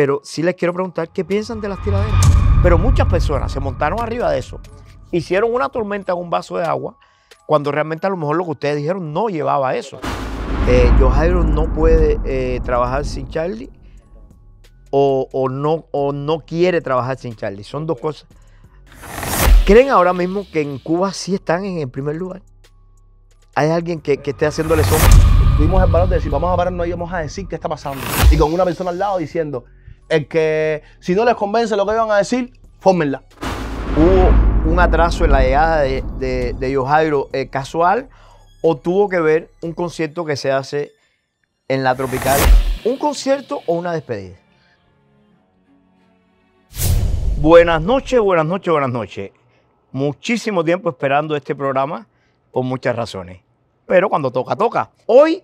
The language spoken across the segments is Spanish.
pero sí les quiero preguntar qué piensan de las tiraderas. Pero muchas personas se montaron arriba de eso, hicieron una tormenta en un vaso de agua, cuando realmente a lo mejor lo que ustedes dijeron no llevaba eso. Eh, no puede eh, trabajar sin Charlie o, no, quiere trabajar sin Charlie. Son dos cosas. ¿Creen ahora mismo que en Cuba sí están en el primer lugar? ¿Hay alguien que, esté haciéndole eso? Tuvimos el valor de decir, vamos a pararnos y vamos a decir qué está pasando. Y con una persona al lado diciendo, el que si no les convence lo que iban a decir, fómenla. ¿Hubo un atraso en la llegada de, de, eh, casual o tuvo que ver un concierto que se hace en la Tropical? ¿Un concierto o una despedida? Buenas noches, buenas noches, buenas noches. Muchísimo tiempo esperando este programa por muchas razones. Pero cuando toca, toca. Hoy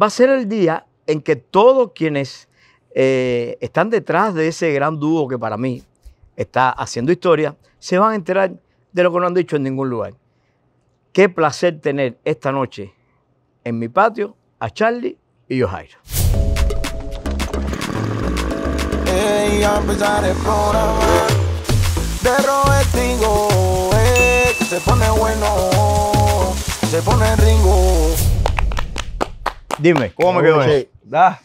va a ser el día en que todos quienes eh, están detrás de ese gran dúo que para mí está haciendo historia, se van a enterar de lo que no han dicho en ningún lugar. Qué placer tener esta noche en mi patio a Charlie y yo Jairo. se pone bueno, se Dime, ¿cómo me quedó? Da.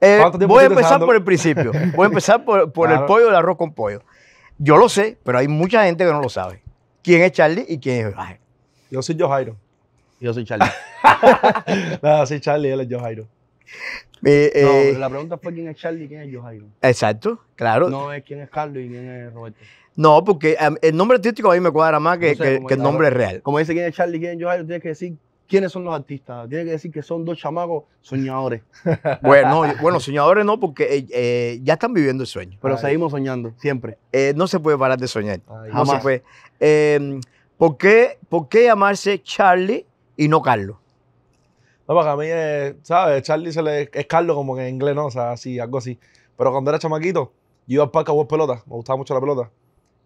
Eh, voy a empezar por el principio. Voy a empezar por, el pollo, el arroz con pollo. Yo lo sé, pero hay mucha gente que no lo sabe. ¿Quién es Charlie y quién es Jairo? Yo soy yo Yo soy Charlie. no, soy Charlie, él es yo Jairo. Eh, eh, no, la pregunta fue quién es Charlie y quién es yo Exacto, claro. No es quién es Carlos y quién es Roberto. No, porque em, el nombre artístico a mí me cuadra más que, el nombre real. Como dice quién es Charlie y quién es yo Jairo, tienes que decir ¿Quiénes son los artistas? Tiene que decir que son dos chamacos soñadores. Bueno, bueno soñadores no, porque eh, eh, ya están viviendo el sueño. Pero seguimos soñando, siempre. Eh, no se puede parar de soñar. jamás. puede. Em, ¿por, qué, llamarse Charlie y no Carlos? No, porque a mí, ¿sabes? Charlie se le, es Carlos como en inglés, ¿no? O sea, así, algo así. Pero cuando era chamaquito, yo iba al a pelota. Me gustaba mucho la pelota.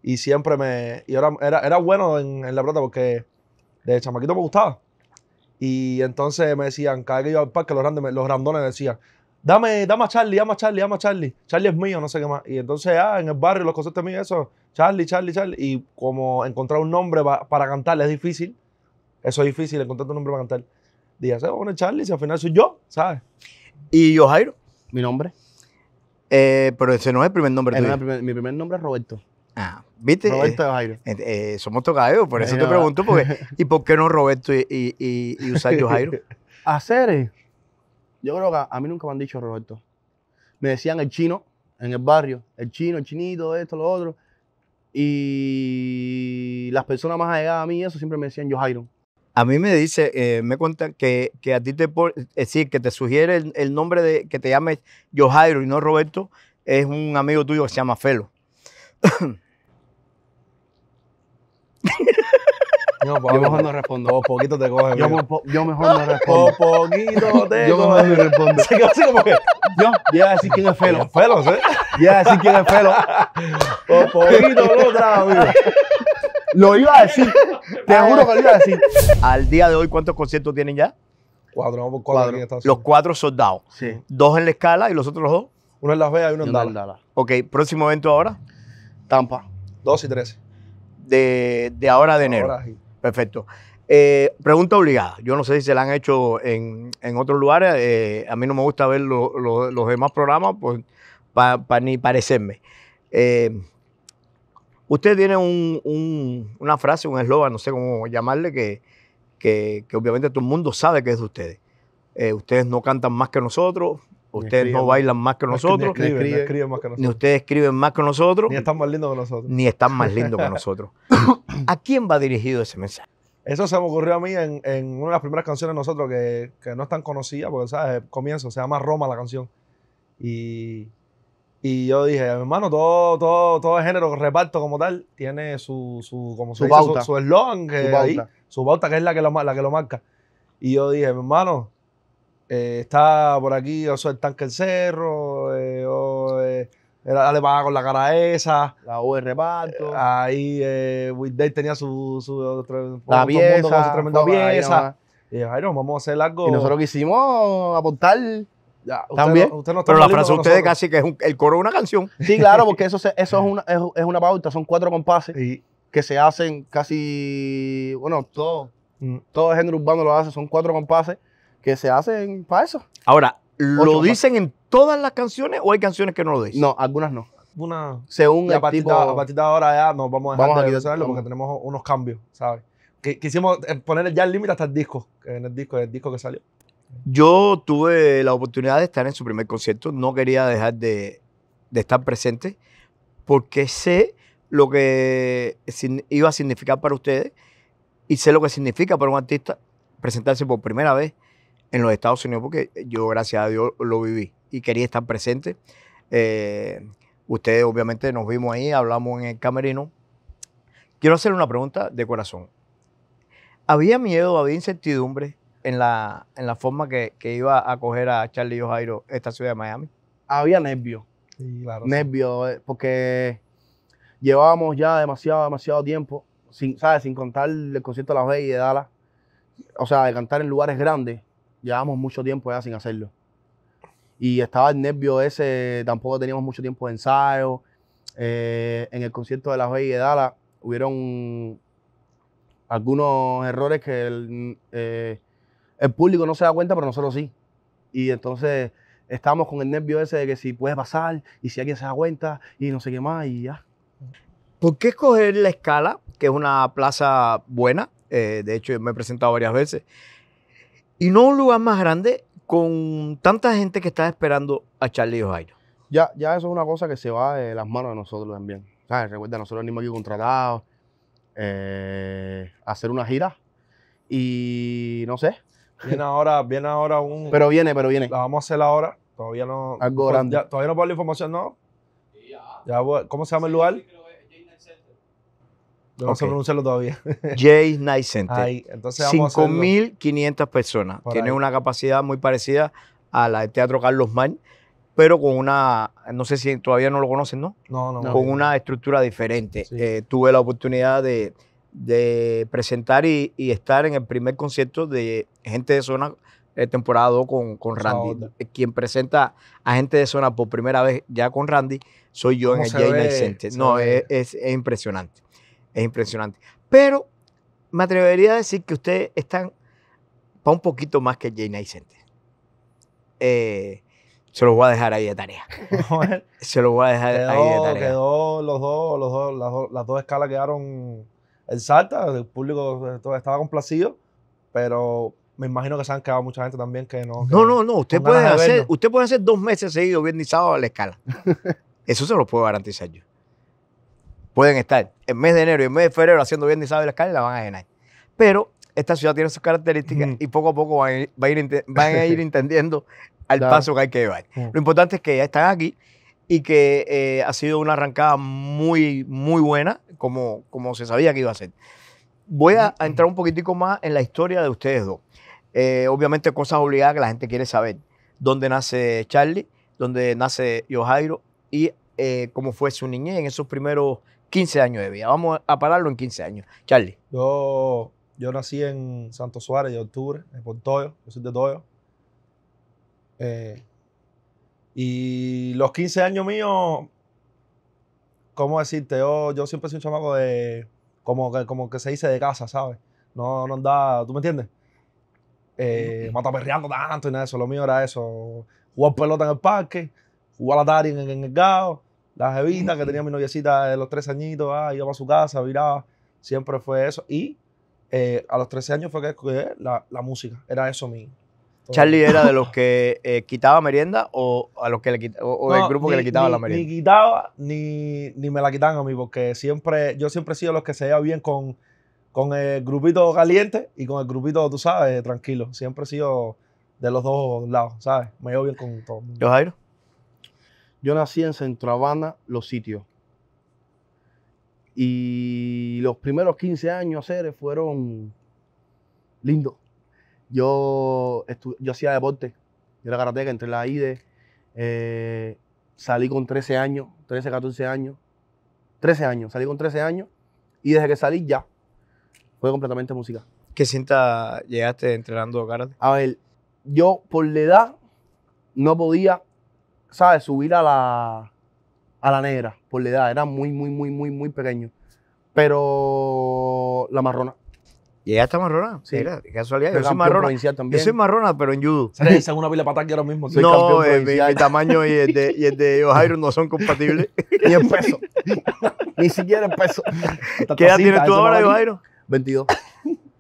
Y siempre me... Y era, era, bueno en, en la pelota porque de chamaquito me gustaba y entonces me decían, cada que yo al parque, los, grandes, los grandones decían, dame, dame a Charlie, dame a Charlie, dame a Charlie. Charlie es mío, no sé qué más. Y entonces, ah, en el barrio, los cosetes míos, eso, Charlie, Charlie, Charlie. Y como encontrar un nombre para cantar es difícil, eso es difícil, encontrar un nombre para cantar. Dije, se bueno, Charlie, si al final soy yo, ¿sabes? Y yo, Jairo, mi nombre. Eh, pero ese no es el primer nombre. mi primer nombre es Roberto. Ah, ¿viste? Eh, eh, eh, somos tocados, por eso te pregunto, ¿y por qué no Roberto y, usar yo Hacer, yo creo que a, mí nunca me han dicho Roberto. Me decían el chino en el barrio, el chino, el chinito, esto, lo otro. Y las personas más allegadas a mí, eso siempre me decían yo A mí me dice, me cuenta que, a ti te, es decir, que te sugiere el, nombre de que te llames yo y no Roberto, es un amigo tuyo que se llama Felo. Yo, mejor no respondo. poquito te coges. Yo, mejor no respondo. poquito te Yo mejor no respondo. así Yo, ya a decir quién es Felo. Felo, ¿eh? Ya a decir quién es Felo. poquito lo Lo iba a decir. Te ah. juro que lo iba a decir. Al día de hoy, ¿cuántos conciertos tienen ya? Cuatro, Los cuatro soldados. Sí. Dos en la escala y los otros dos. Uno en la Vegas y uno en Dallas. Ok, próximo evento ahora. Tampa. Dos y trece de, ahora de enero. Perfecto. Eh, pregunta obligada. Yo no sé si se la han hecho en, en otros lugares. Eh, a mí no me gusta ver los demás programas pues, para ni parecerme. Eh, usted tiene una frase, un eslogan, no sé cómo llamarle, que, que, obviamente todo el mundo sabe que es de ustedes. ustedes no cantan más que nosotros, Ustedes no bailan más que nosotros. Ni, ustedes escriben más que nosotros. Ni están más lindos que nosotros. Ni están más lindos que nosotros. ¿A quién va dirigido ese mensaje? Eso se me ocurrió a mí en, en una de las primeras canciones nosotros que, no es tan conocida, porque sabes, comienzo, se llama Roma la canción. Y, y yo dije, hermano, todo, todo, todo el género reparto como tal tiene su, su como su, su su, que es la que lo, la que lo marca. Y yo dije, hermano, eh, está por aquí sea el Tanque El Cerro, eh, le eh, con la cara esa. La UR Reparto. Eh, ahí eh, Will Day tenía su, su, la pieza, con su pieza. Y dije, vamos a hacer algo. Y nosotros quisimos aportar. También. Pero la frase de ustedes casi que es el coro de una canción. Sí, claro, porque eso, eso es, una, es, una pauta, son cuatro compases que se hacen casi. Bueno, todo, todo el género urbano lo hace, son cuatro compases que se hacen para eso. Ahora, ¿lo dicen en todas las canciones o hay canciones que no lo dicen? No, algunas no. Una, Según el tipo, de, a ahora ya nos vamos a dejar de mencionarlo porque tenemos unos cambios, ¿sabes? Quisimos eh, poner ya el límite hasta el disco, en el disco, disco que salió. Yo tuve la oportunidad de estar en su primer concierto, no quería dejar de estar presente porque sé lo que iba a significar para ustedes y sé lo que significa para un artista presentarse por primera vez en los Estados Unidos, porque yo, gracias a Dios, lo viví y quería estar presente. Eh, ustedes, obviamente, nos vimos ahí, hablamos en el camerino. Quiero hacerle una pregunta de corazón. ¿Había miedo, había incertidumbre en la, en la forma que, iba a coger a Charlie Jairo esta ciudad de Miami? Había nervio. Nervio, eh, porque llevábamos ya demasiado, demasiado tiempo, sin, ¿sabes? Sin contar el concierto de la Vegas y de Dallas. O sea, de cantar en lugares grandes llevamos mucho tiempo ya sin hacerlo. Y estaba el nervio ese, tampoco teníamos mucho tiempo de ensayo. Eh, en el concierto de La Joya de Dala hubieron algunos errores que el, eh, el público no se da cuenta, pero nosotros sí. Y entonces estábamos con el nervio ese de que si puede pasar y si alguien se da cuenta y no sé qué más y ya. ¿Por qué escoger La Escala, que es una plaza buena? Eh, de hecho, me he presentado varias veces. Y no un lugar más grande con tanta gente que está esperando a Charlie Ohio. Ya, ya eso es una cosa que se va de las manos de nosotros también. Recuerda, nosotros venimos aquí contratados eh, a hacer una gira y no sé. Viene ahora, viene ahora un... Pero viene, pero viene. La vamos a hacer ahora. Todavía no... Algo pues, grande. todavía no puedo la información, ¿no? Ya. ya ¿Cómo se llama el lugar? No a pronunciarlo todavía. Jay Night 5.500 personas. Tiene una capacidad muy parecida a la del Teatro Carlos Mann, pero con una, no sé si todavía no lo conocen, ¿no? No, no. con una estructura diferente. Eh, tuve la oportunidad de, presentar y, estar en el primer concierto de Gente de Zona eh, temporada 2 con, con Randy. Eh, quien presenta a Gente de Zona por primera vez ya con Randy soy yo en el Jay Night No, es impresionante es impresionante. Pero me atrevería a decir que ustedes están para un poquito más que Jane Vicente. Eh, se los voy a dejar ahí de tarea. se los voy a dejar ahí de tarea. Quedó los dos, los dos, las, dos, escalas quedaron en salta El público eh, estaba complacido, pero me imagino que se han quedado mucha gente también que no. no, no, no. Usted puede, hacer, usted puede hacer dos meses seguidos, bien y a la escala. Eso se lo puedo garantizar yo pueden estar en mes de enero y en mes de febrero haciendo bien Isabel Escala y la van a llenar. Pero esta ciudad tiene sus características y poco a poco van a ir, van a ir, entendiendo al paso que hay que llevar. Lo importante es que ya están aquí y que eh, ha sido una arrancada muy, muy buena, como, como se sabía que iba a ser. Voy a, entrar un poquitico más en la historia de ustedes dos. Eh, obviamente cosas obligadas que la gente quiere saber. ¿Dónde nace Charlie? ¿Dónde nace Yojairo? Y eh, cómo fue su niñez en esos primeros 15 años de vida. Vamos a pararlo en 15 años. Charlie. Yo, yo nací en Santo Suárez de octubre, en Portoyo, yo soy de Toyo. Eh, y los 15 años míos, ¿cómo decirte? Yo, yo siempre soy un chamaco de, como que, como que se dice de casa, ¿sabes? No, no andaba, ¿tú me entiendes? Eh, Mata tanto y nada de eso. Lo mío era eso, jugar pelota en el parque, jugar a la en, en el gado la jevita que tenía mi noviecita de los tres añitos, ah, iba a su casa, viraba, siempre fue eso. Y eh, a los 13 años fue que escogí la, música, era eso mío. Charlie era de los que eh, quitaba merienda o a los que el grupo que le quitaba la merienda. Ni quitaba ni, me la quitaban a mí, porque siempre, yo siempre he sido los que se bien con, con el grupito caliente y con el grupito, tú sabes, tranquilo. Siempre he sido de los dos lados, ¿sabes? Me llevo bien con todo. ¿Yo, Jairo? Yo nací en Centro Habana, Los Sitios. Y los primeros 15 años, hacer fueron lindos. Yo, yo hacía deporte. Yo era karateca, entre la IDE. Eh, salí con 13 años, 13, 14 años. 13 años, salí con 13 años. Y desde que salí ya, fue completamente música. ¿Qué sienta llegaste entrenando karate? A ver, yo por la edad no podía ¿sabes? Subir a la, a la negra por la edad. Era muy, muy, muy, muy, muy pequeño. Pero la marrona. ¿Y ella está marrona? Sí. casualidad. Yo soy marrona. Yo soy marrona, pero en judo. ¿Sabes? una pila ataque ahora mismo. no, eh, mi, tamaño y el de, y el de Ohio no son compatibles. Ni en peso. Ni siquiera en peso. ¿Qué edad tienes tú ahora, Ohio? 22.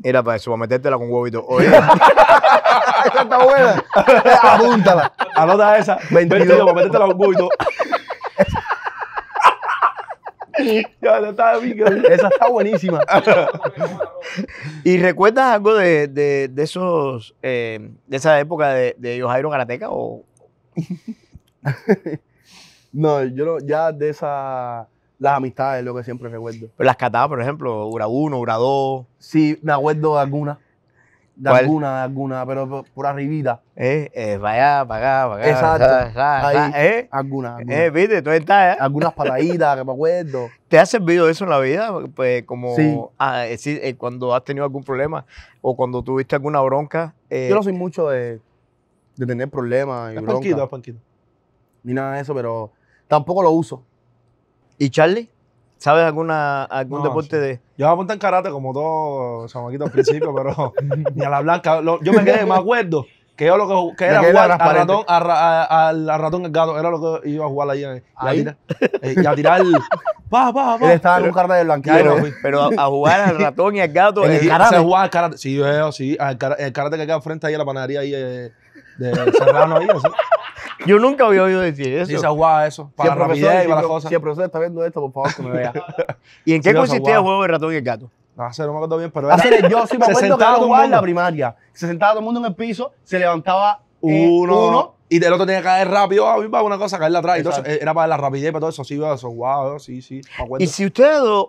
Era para eso, para metértela con huevito. esa está buena. Apúntala. Anota esa. 22. para meterte los orgullo. Ya, está Esa está buenísima. ¿Y recuerdas algo de, de, esos eh, de esa época de, de Karateka? O... no, yo no, ya de esa las amistades, lo que siempre recuerdo. Pero las catadas, por ejemplo, Ura 1, Ura 2. Sí, me acuerdo de algunas. De alguna, de alguna, pero por, arribita. Eh, eh, para allá, acá, para acá. Exacto. eh. Algunas, Eh, viste, tú estás, ¿eh? Algunas pataditas, que me acuerdo. ¿Te ha servido eso en la vida? Pues como, sí. Ah, decir, eh, cuando has tenido algún problema o cuando tuviste alguna bronca. Eh, Yo no soy mucho de, tener problemas y es es Ni nada de eso, pero tampoco lo uso. ¿Y Charlie? ¿Sabes alguna, algún deporte de.? Yo me apunté en karate como todos chamaquitos al principio, pero ni a la blanca. yo me quedé, me acuerdo que yo lo que, que era jugar al ratón, a, a, a, ratón el gato, era lo que iba a jugar ahí. la eh, ¿Ahí? Eh, y, a tirar, y a tirar. pa, pa, pa. estaba en un karate de Pero, a, jugar al ratón y al gato. en el, Sí, yo, sí. el karate que queda frente ahí a la panadería ahí. Eh, de Yo nunca había oído decir eso. Sí, se jugaba eso. Para la rapidez y para las cosas. Si el profesor está viendo esto, por favor, que me vea. ¿Y en qué consistía el juego del ratón y el gato? No sé, no me acuerdo bien, pero ah, era... yo sí me acuerdo que en la primaria. Se sentaba todo el mundo en el piso, se levantaba eh, uno, y el otro tenía que caer rápido. A mí para una cosa, caerla atrás. Entonces, era para la rapidez, para todo eso. Sí, eso, sí, sí. y si ustedes dos,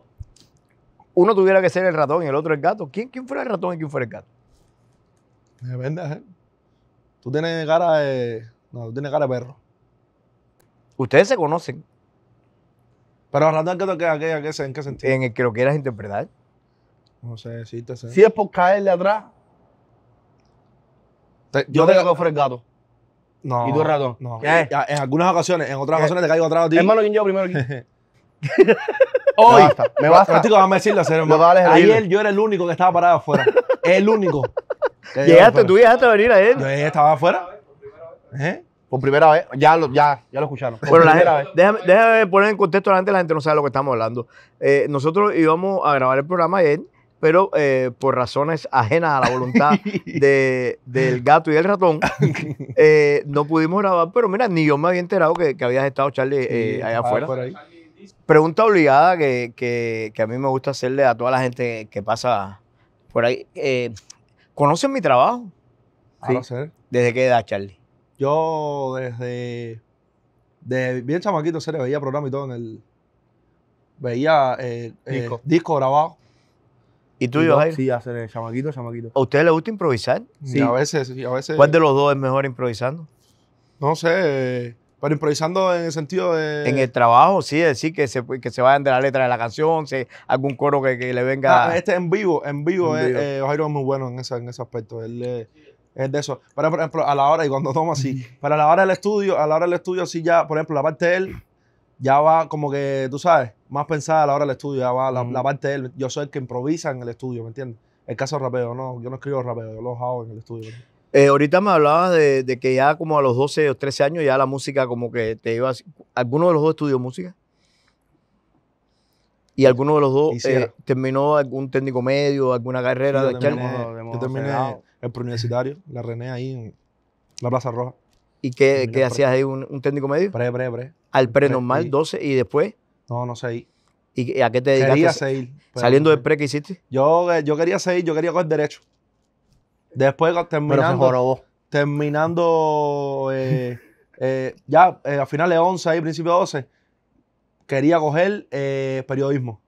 uno tuviera que ser el ratón y el otro el gato, ¿quién, quién fuera el ratón y quién fuera el gato? Depende, ¿eh? Tú tienes cara de. No, tú tienes cara de perro. Ustedes se conocen. Pero Randall, ratón qué, en qué sentido? En el que lo quieras interpretar. No sé, sí te sé. Si es por caerle atrás. yo, te caigo fuera el gato. No. Y tú el ratón. No. ¿Qué? En algunas ocasiones, en otras ocasiones te caigo atrás a ti. malo que yo primero aquí? Hoy. Me basta. Me basta. a decirlo, hermano. Ayer yo era el único que estaba parado afuera. El único. Llegaste, tú llegaste a venir a él. estaba afuera. ¿Eh? Por primera vez, ya lo, ya, ya lo escucharon. Por bueno, vez. Déjame, poner en contexto la gente, la gente no sabe de lo que estamos hablando. Eh, nosotros íbamos a grabar el programa ayer, pero eh, por razones ajenas a la voluntad del gato y del ratón, no pudimos grabar. Pero mira, ni yo me había enterado que, que habías estado, Charlie, allá afuera. Pregunta obligada que, que, a mí me gusta hacerle a toda la gente que pasa por ahí. ¿Conocen mi trabajo? Sí. ¿Desde qué edad, Charlie? Yo desde, desde bien chamaquito, se le veía programa y todo en el... Veía el eh, eh, disco. grabado. ¿Y tú, Jair? Sí, hacer chamaquito, chamaquito. ¿A ustedes les gusta improvisar? Sí. a veces, a veces. ¿Cuál de los dos es mejor improvisando? No sé. Pero improvisando en el sentido de... En el trabajo, sí, decir que se, que se vayan de la letra de la canción, si algún coro que, le venga... Ah, este en vivo, en vivo, en es eh, muy bueno en ese, aspecto. Él es de eso. Pero, por ejemplo, a la hora, y cuando toma, así, Pero la hora del estudio, a la hora del estudio, sí ya, por ejemplo, la parte de él ya va como que, tú sabes, más pensada a la hora del estudio, ya va la, parte de él. Yo soy el que improvisa en el estudio, ¿me entiendes? El caso rapeo, no, yo no escribo rapeo, yo lo hago en el estudio. Eh, ahorita me hablabas de, que ya como a los 12 o 13 años ya la música como que te iba... algunos ¿Alguno de los dos estudió música? ¿Y alguno de los dos eh, terminó algún técnico medio, alguna carrera? yo, terminé, terminé, el preuniversitario, la René ahí en la Plaza Roja. ¿Y qué, hacías ahí? Un, técnico medio? Pre, pre, pre. Al pre, normal, 12, ¿y después? No, no sé. ¿Y a qué te dedicaste? Quería seguir. Saliendo del pre qué hiciste. Yo, eh, yo quería seguir, yo quería coger derecho. Después terminando. Terminando. Eh, eh, ya eh, a finales 11, ahí, principio 12, quería coger periodismo.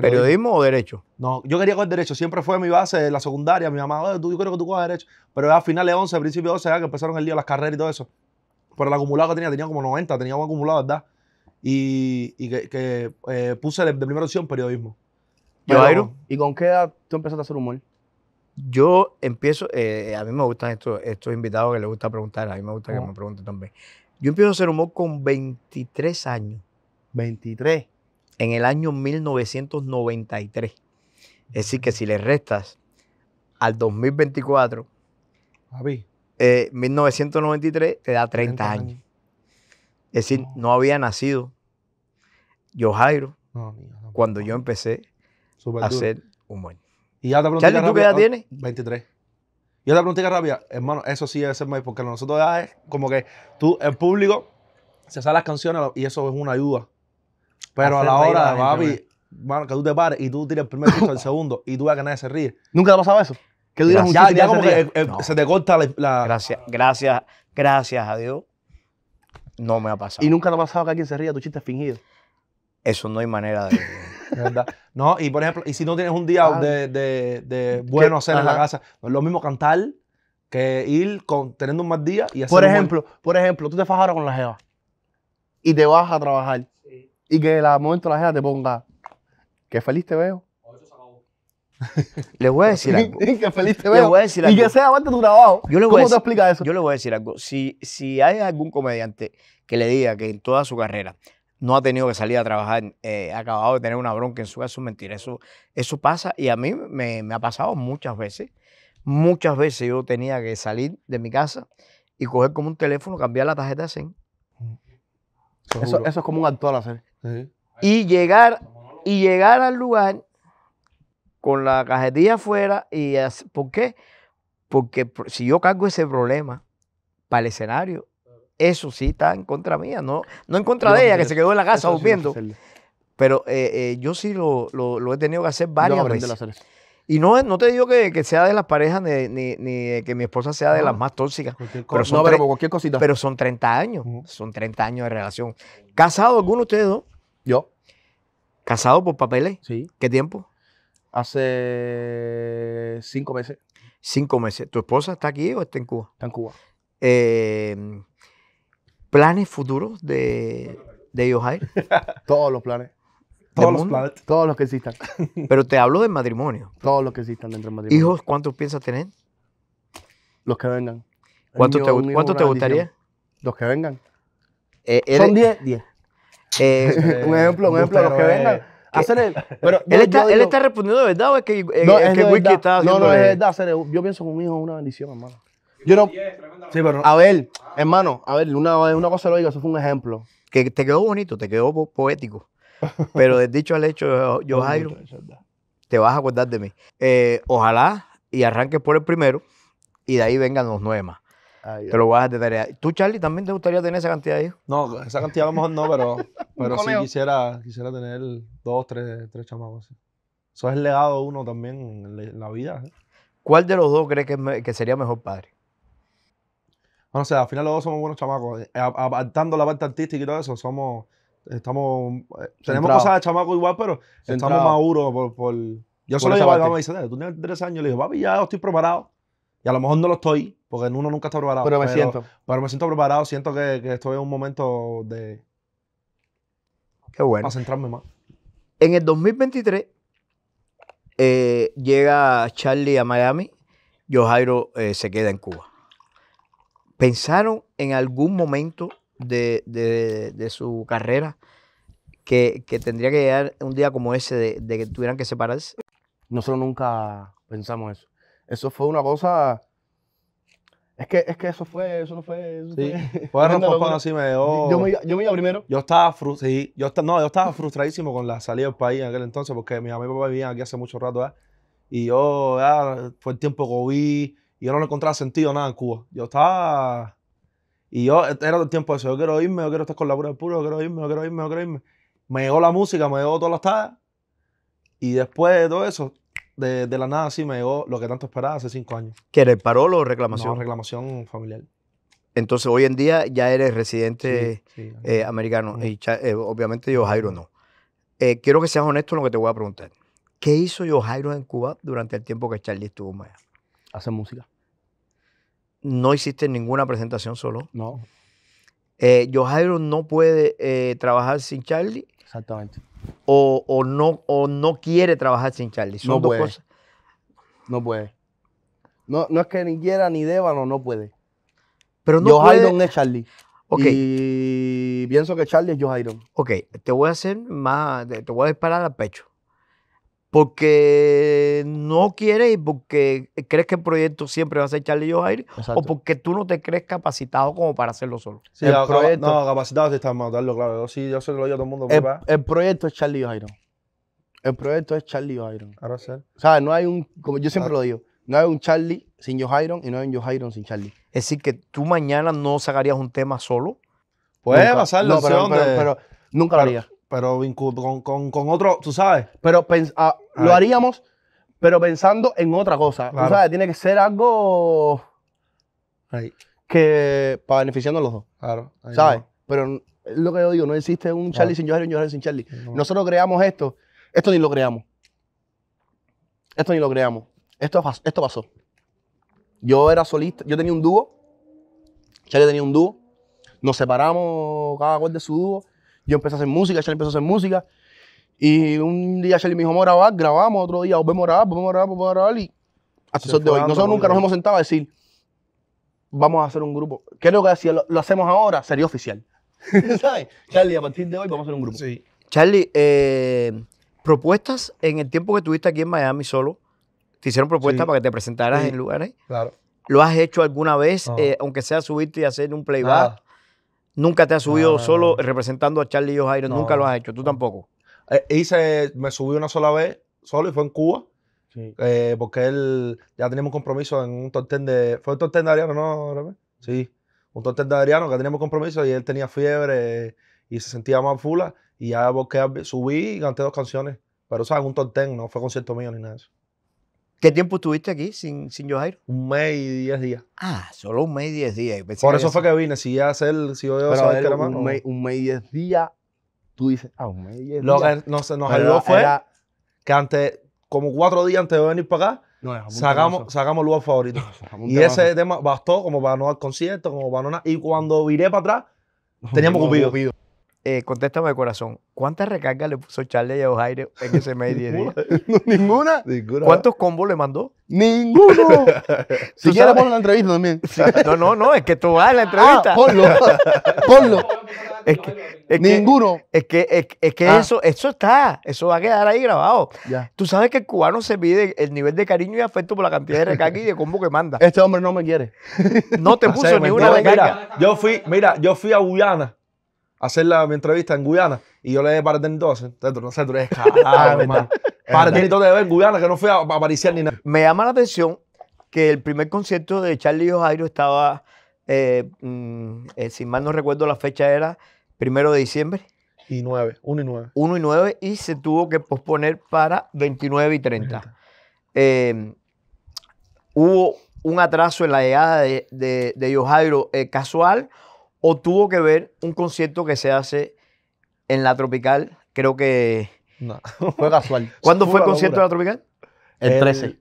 Periodismo. o derecho? No, yo quería coger derecho. Siempre fue mi base de la secundaria. Mi mamá, yo creo que tú cojas derecho. Pero a finales 11, principio 12, ya que empezaron el lío, las carreras y todo eso. Pero el acumulado que tenía, tenía como 90, tenía un acumulado, ¿verdad? Y, que, puse de, primera opción periodismo. ¿Y con qué edad tú empezaste a hacer humor? yo empiezo, eh, a mí me gustan estos, invitados que les gusta preguntar, a mí me gusta que oh. me pregunten también. Yo empiezo a hacer humor con 23 años. 23. En el año 1993. Es decir, que si le restas al 2024, 1993 eh, te da 30, años. Es decir, no, había nacido yo Jairo cuando yo empecé a ser hacer humor. Y ya te pregunté. Charlie, ¿tú qué edad tienes? 23. Yo te pregunté que rabia, hermano, eso sí debe ser más, porque nosotros es como que tú, el público, se salen las canciones y eso es una ayuda. Pero a, la hora papi, que tú te pares y tú tires el primer piso, el segundo, y tú veas que nadie se ríe. ¿Nunca te ha pasado eso? Que tú chiste ya, ya como que eh, eh, se te corta la, Gracias, gracias, gracias a Dios. No me ha pasado. ¿Y nunca te ha pasado que alguien se ría tu chiste fingido? Eso no hay manera de. No, y por ejemplo, y si no tienes un día ah. de, de, bueno hacer en la casa, lo mismo cantar que ir con, teniendo un mal día y hacer Por ejemplo, por ejemplo, tú te ahora con la jeva y te vas a trabajar y que el momento la jeva te ponga, qué feliz te veo. Le voy a decir algo. que feliz te veo. voy a decir Y que sea antes tu trabajo. ¿Cómo te explicas eso? Yo le voy a decir algo. Si, si hay algún comediante que le diga que en toda su carrera no ha tenido que salir a trabajar, eh, ha acabado de tener una bronca en su casa, es mentira, eso, eso pasa y a mí me, ha pasado muchas veces, muchas veces yo tenía que salir de mi casa y coger como un teléfono, cambiar la tarjeta de mm. Eso, es como un actual hacer. Y llegar, y llegar al lugar con la cajetilla afuera y ¿por qué? Porque si yo cargo ese problema para el escenario, eso sí está en contra mía, no, no en contra de ella, que se quedó en la casa durmiendo. Pero eh, eh, yo sí lo, he tenido que hacer varias veces. y no, no te digo que, sea de las parejas ni, que mi esposa sea de las más tóxicas. Pero son, cualquier cosita. Pero son 30 años. Son 30 años de relación. ¿Casado alguno de ustedes dos? Yo. ¿Casado por papeles? Sí. ¿Qué tiempo? Hace cinco meses. Cinco meses. ¿Tu esposa está aquí o está en Cuba? Está en Cuba. Eh, planes futuros de, de Yohair? Todos los planes. Todos los planes. Todos los que existan. Pero te hablo de matrimonio. Todos los que existan dentro del matrimonio. ¿Hijos cuántos piensas tener? Los que vengan. ¿Cuántos te, ¿cuánto te gustaría? Los que vengan. Eh, Son 10. 10. Este, un ejemplo, un ejemplo, los que vengan. Eh, el él, está, él está respondiendo de verdad o es que, eh, es, muy que Wiki está haciendo No, no, es verdad. yo pienso que un hijo es una bendición, hermano. Yo no. A ver, hermano, a ver, una, cosa lo digo, eso fue un ejemplo. Que te quedó bonito, te quedó poético. Pero de dicho al hecho, yo, te vas a acordar de mí. Eh, ojalá y arranques por el primero y de ahí vengan los nueve más. te lo vas a dejar ¿Tú, Charlie, también te gustaría tener esa cantidad de hijos? No, esa cantidad a lo mejor no, pero, sí quisiera, quisiera tener dos, tres, tres chamacos. Eso es el legado uno también en la vida. ¿eh? ¿Cuál de los dos crees que sería mejor padre? no sé al final los dos somos buenos chamacos. Eh, Apartando la parte artística y todo eso, somos. Estamos. Eh, tenemos cosas de chamaco igual, pero estamos maduros por, Yo solo llevo a me dice, tú tienes tres años, le digo, papi, ya estoy preparado. Y a lo mejor no lo estoy, porque uno nunca está preparado. Pero me siento. Pero me siento preparado, siento que, estoy en un momento de. Qué bueno. Para centrarme más. En el 2023 eh, llega Charlie a Miami, yo Jairo se queda en Cuba. ¿Pensaron en algún momento de, de, su carrera que, que, tendría que llegar un día como ese de, de, que tuvieran que separarse? Nosotros nunca pensamos eso. Eso fue una cosa... Es que, es que eso fue, eso no fue... sí. así Yo me, iba primero. Yo estaba, sí, yo, no, yo estaba frustradísimo con la salida del país en aquel entonces porque mi mamá y papá vivían aquí hace mucho rato, Y yo, ah, fue el tiempo COVID, y yo no le encontraba sentido nada en Cuba. Yo estaba... Y yo e-, era el tiempo eso. Yo quiero irme, yo quiero estar con la pura del puro, yo quiero irme, yo quiero irme, yo quiero irme. Me llegó la música, me llegó todas las tardes. Y después de todo eso, de, la nada sí me llegó lo que tanto esperaba hace cinco años. ¿Que era el parolo o reclamación? No, reclamación familiar. Entonces hoy en día ya eres residente eh, americano. Y eh, obviamente yo, Jairo, no. Eh, quiero que seas honesto en lo que te voy a preguntar. ¿Qué hizo yo, Jairo, en Cuba durante el tiempo que Charlie estuvo en hacer música. No hiciste ninguna presentación solo. No. Eh, no puede eh, trabajar sin Charlie. Exactamente. O, o, no, o no quiere trabajar sin Charlie. no dos puede. No puede. No, no es que ni quiera ni deba, no, no puede. Pero no puede... es Charlie. Okay. Y pienso que Charlie es Joe Ok, te voy a hacer más, te voy a disparar al pecho porque no quieres y porque crees que el proyecto siempre va a ser Charlie Johairi o porque tú no te crees capacitado como para hacerlo solo. el ah, ah, proyecto, no, capacitado si está mal, claro. Yo, sí, yo se lo digo a todo el mundo. El, el proyecto es Charlie El proyecto es Charlie Johairi. Ahora sí. O sea, no hay un, como yo siempre ah. lo digo, no hay un Charlie sin Johairon y no hay un Johairon sin Charlie. Es decir, que tú mañana no sacarías un tema solo. Puede pasar, pero, pero, nunca lo haría pero con, con, otro, tú sabes. Pero ah, lo haríamos, pero pensando en otra cosa. tiene que ser algo que para beneficiarnos los dos. Claro. ¿Sabes? Pero es lo que yo digo, no existe un Charlie sin Johan y un sin Charlie. Nosotros creamos esto, esto ni lo creamos. Esto ni lo creamos. Esto, esto pasó. Yo era solista, yo tenía un dúo, Charlie tenía un dúo, nos separamos cada cual de su dúo yo empecé a hacer música, Charlie empezó a hacer música. Y un día Charlie me dijo, vamos a grabar, grabamos. Otro día, vamos a grabar, vamos a grabar, vamos a grabar. Y hasta el de hoy. Nosotros nunca nos hemos sentado a decir, vamos a hacer un grupo. qué es lo que si lo, hacemos ahora, sería oficial. ¿Sabes? Charlie, a partir de hoy vamos a hacer un grupo. Sí. Charlie, eh, propuestas en el tiempo que estuviste aquí en Miami solo, te hicieron propuestas para que te presentaras en lugares. Claro. ¿Lo has hecho alguna vez, eh, aunque sea subirte y hacer un playback? Nunca te has subido solo representando a Charlie y nunca lo has hecho, tú tampoco. Eh, hice, me subí una sola vez solo y fue en Cuba. Eh, porque él ya teníamos compromiso en un tortén de. ¿Fue un tortén de Adriano, no, Sí. Un tortén de Adriano que teníamos compromiso y él tenía fiebre y se sentía más fula. Y ya porque subí y canté dos canciones. Pero, ¿sabes? Un tortén, no fue concierto mío ni nada de eso. ¿Qué tiempo estuviste aquí sin, sin Un mes y diez días. Ah, solo un mes y diez días. Por eso fue que vine. Si ya hacer, si yo que Un, mes, un mes y diez días, tú dices, ah, un mes y diez Lo que nos, ayudó fue que antes, como cuatro días antes de venir para acá, sacamos, sacamos lugar favorito. y ese tema bastó como para no al concierto, como para no nada. Y cuando viré para atrás, teníamos cupido. Eh, contéstame de corazón, ¿cuántas recargas le puso Charlie a Ojaire en ese mes de 10 ¿Ninguna? ¿Cuántos combos le mandó? ¡Ninguno! si quieres ponlo en la entrevista también. no, no, no, es que tú vas en la ah, entrevista. ponlo, ponlo. Es que, es Ninguno. es que, es, que ah. eso, eso está, eso va a quedar ahí grabado. Tú sabes que el cubano se mide el nivel de cariño y afecto por la cantidad de recarga y de combo que manda. Este hombre no me quiere. No te puso ni una recarga. Yo fui, mira, yo fui a Guyana hacer la, mi entrevista en Guyana y yo le dije para el 12. Entonces, no sé, tú eres caro, ah, hermano. Para el 12 de ver Guyana, que no fui a, a ni nada. Me llama la atención que el primer concierto de Charlie Jairo estaba, eh, mm, eh, si mal no recuerdo la fecha, era primero de diciembre. Y 9, 1 y 9. 1 y 9 y se tuvo que posponer para 29 y 30. Eh, em, hubo un atraso en la llegada de, de, de Yojairo, eh, casual o tuvo que ver un concierto que se hace en la Tropical, creo que... No, fue casual. ¿Cuándo fue el concierto de la Tropical? El 13.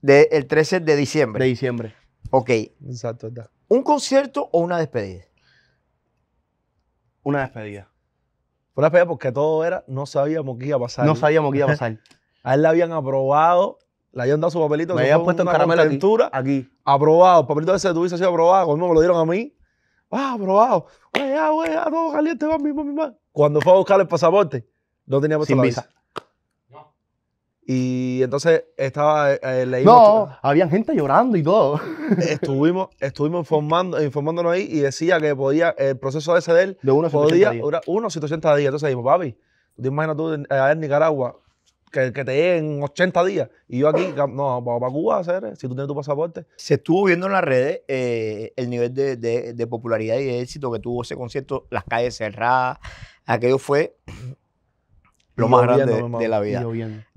De, el 13 de diciembre. De diciembre. Ok. Exacto, exacto. ¿Un concierto o una despedida? Una despedida. Fue una despedida porque todo era, no sabíamos qué iba a pasar. No sabíamos qué iba a pasar. a él le habían aprobado, le habían dado su papelito. Me habían puesto en caramelo aquí, aquí, Aprobado, papelito de ese tuviese sido aprobado, como me lo dieron a mí. Ah, probado. wey, ah, todo ah, caliente, va, mi mamá. Cuando fue a buscar el pasaporte, no tenía puesto Sin visa. No. Y entonces estaba, eh, eh, leímos. No, había gente llorando y todo. Estuvimos, estuvimos informando, informándonos ahí y decía que podía, el proceso ese de él de uno podía durar unos 180 días. Entonces dijimos, papi, tú te imaginas tú en eh, Nicaragua que, te lleguen 80 días. Y yo aquí, no, para Cuba, hacer, si tú tienes tu pasaporte. Se estuvo viendo en las redes eh, el nivel de, popularidad y de éxito que tuvo ese concierto, las calles cerradas. Aquello fue lo más grande de la vida.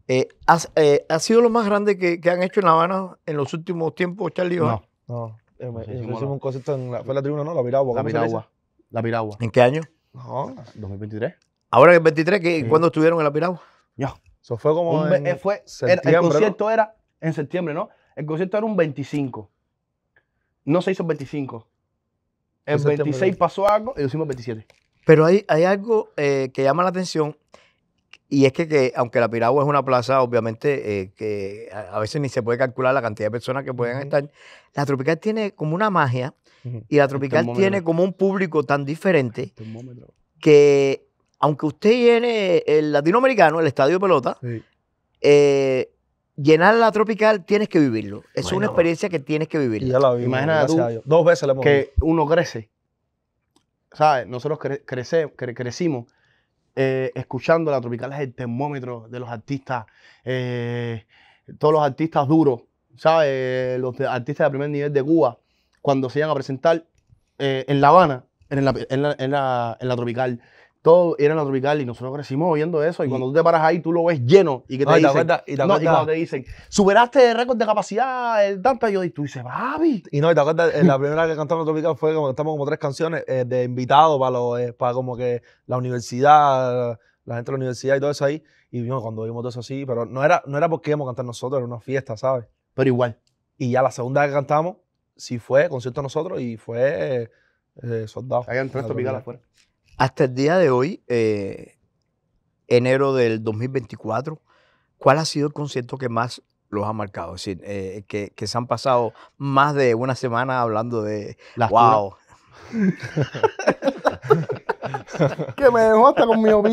Eh, has, eh, ¿Ha sido lo más grande que, han hecho en La Habana en los últimos tiempos, Charlie? No, no. un concierto en fue la tribuna, ¿no? La Piragua. La Piragua. ¿En qué año? No, 2023. Ahora que el 23, ¿cuándo estuvieron en la Piragua? Ya. Eso fue como. Eh, el concierto era en septiembre, ¿no? El concierto era un 25. No se hizo el 25. El, 26 pasó algo y lo hicimos el 27. Pero hay, hay algo eh, que llama la atención y es que, aunque la Piragua es una plaza, obviamente, eh, que a, veces ni se puede calcular la cantidad de personas que pueden estar, la Tropical tiene como una magia y la Tropical tiene como un público tan diferente que aunque usted llene el latinoamericano, el estadio de pelota, eh, llenar la tropical tienes que vivirlo. Es una experiencia que tienes que vivir. Ya dos veces la que uno crece. ¿Sabes? Nosotros crecimos eh, escuchando la tropical, es el termómetro de los artistas, eh, todos los artistas duros, ¿sabes? Los artistas de primer nivel de Cuba, cuando se iban a presentar en La Habana, en la tropical todo era la tropical y nosotros crecimos oyendo eso. Y, cuando tú te paras ahí, tú lo ves lleno y que te dicen. superaste récord de capacidad, el tanto, yo, y tú dices, baby. Y no, y te acuerdas, la primera que cantamos la tropical fue como cantamos como tres canciones eh, de invitados para, los, eh, para como que la universidad, la gente de la universidad y todo eso ahí. Y bueno, cuando vimos todo eso así, pero no era, no era porque íbamos a cantar nosotros, era una fiesta, ¿sabes? Pero igual. Y ya la segunda que cantamos, sí fue concierto nosotros y fue eh, soldado. Hagan tres Tropical afuera. Hasta el día de hoy, eh, enero del 2024, ¿cuál ha sido el concierto que más los ha marcado? Es decir, eh, que, se han pasado más de una semana hablando de, las wow, que me dejó hasta con mi oh, no,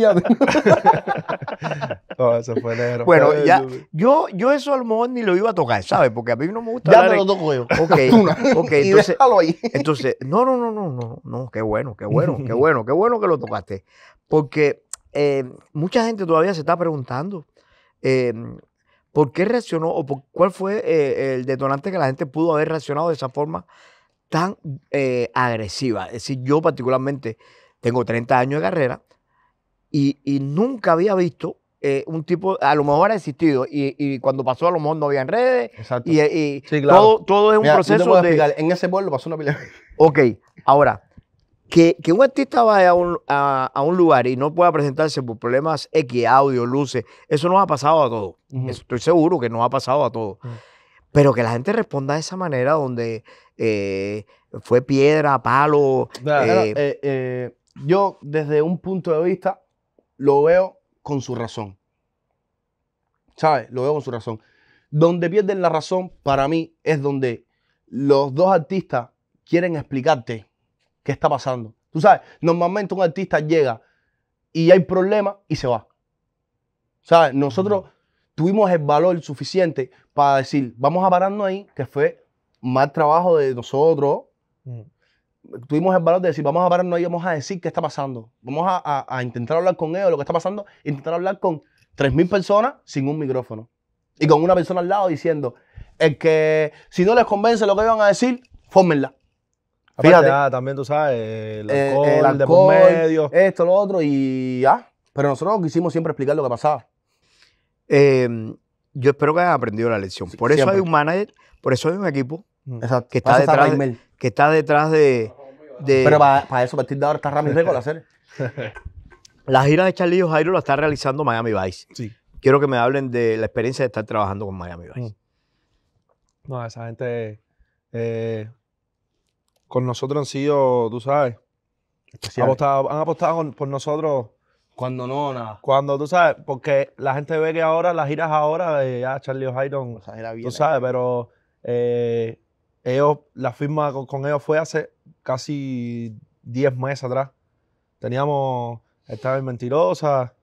Bueno, ya, yo, yo, eso a lo ni lo iba a tocar, ¿sabes? Porque a mí no me gusta. Ya te lo toco yo. Ok, entonces, no, no, no, no, no, no, qué bueno, qué bueno, qué bueno, qué bueno que lo tocaste. Porque eh, mucha gente todavía se está preguntando. Eh, ¿Por qué reaccionó o cuál fue eh, el detonante que la gente pudo haber reaccionado de esa forma tan eh, agresiva. Es decir, yo particularmente tengo 30 años de carrera y, nunca había visto eh, un tipo, a lo mejor ha existido, y, cuando pasó a lo mejor no había en redes. Y, eh, todo, es un proceso de... En ese pueblo pasó una pelea. Ok, ahora, que, un artista vaya a un, lugar y no pueda presentarse por problemas X, audio, luces, eso nos ha pasado a todos. Estoy seguro que nos ha pasado a todos. Pero que la gente responda de esa manera donde eh, fue piedra, palo. Eh eh, yo desde un punto de vista lo veo con su razón. ¿Sabes? Lo veo con su razón. Donde pierden la razón, para mí, es donde los dos artistas quieren explicarte qué está pasando. Tú sabes, normalmente un artista llega y hay problemas y se va. ¿Sabes? Nosotros tuvimos el valor suficiente para decir, vamos a pararnos ahí, que fue mal trabajo de nosotros. Mm. Tuvimos el valor de decir, vamos a pararnos ahí, vamos a decir qué está pasando. Vamos a, a, intentar hablar con ellos, lo que está pasando, intentar hablar con 3.000 personas sin un micrófono. Y con una persona al lado diciendo, el que si no les convence lo que van a decir, fórmenla. Fíjate. Ah, también tú sabes, el eh, alcohol, el medio. esto, lo otro, y ya. pero nosotros quisimos siempre explicar lo que pasaba. Eh, yo espero que hayan aprendido la lección. por eso hay un manager, por eso hay un equipo que está detrás, de, que está detrás de, Pero para, para, eso, a partir de ahora está Rami Record. la serie. la gira de y Jairo la está realizando Miami Vice. Sí. Quiero que me hablen de la experiencia de estar trabajando con Miami Vice. Mm. No, esa gente eh, con nosotros han sido, tú sabes, han apostado por nosotros cuando no, nada. Cuando tú sabes, porque la gente ve que ahora las giras ahora, eh, ya Charlie O'Hairon, tú sabes, pero eh, ellos, la firma con, ellos fue hace casi 10 meses atrás. Teníamos, estaba en Mentirosa,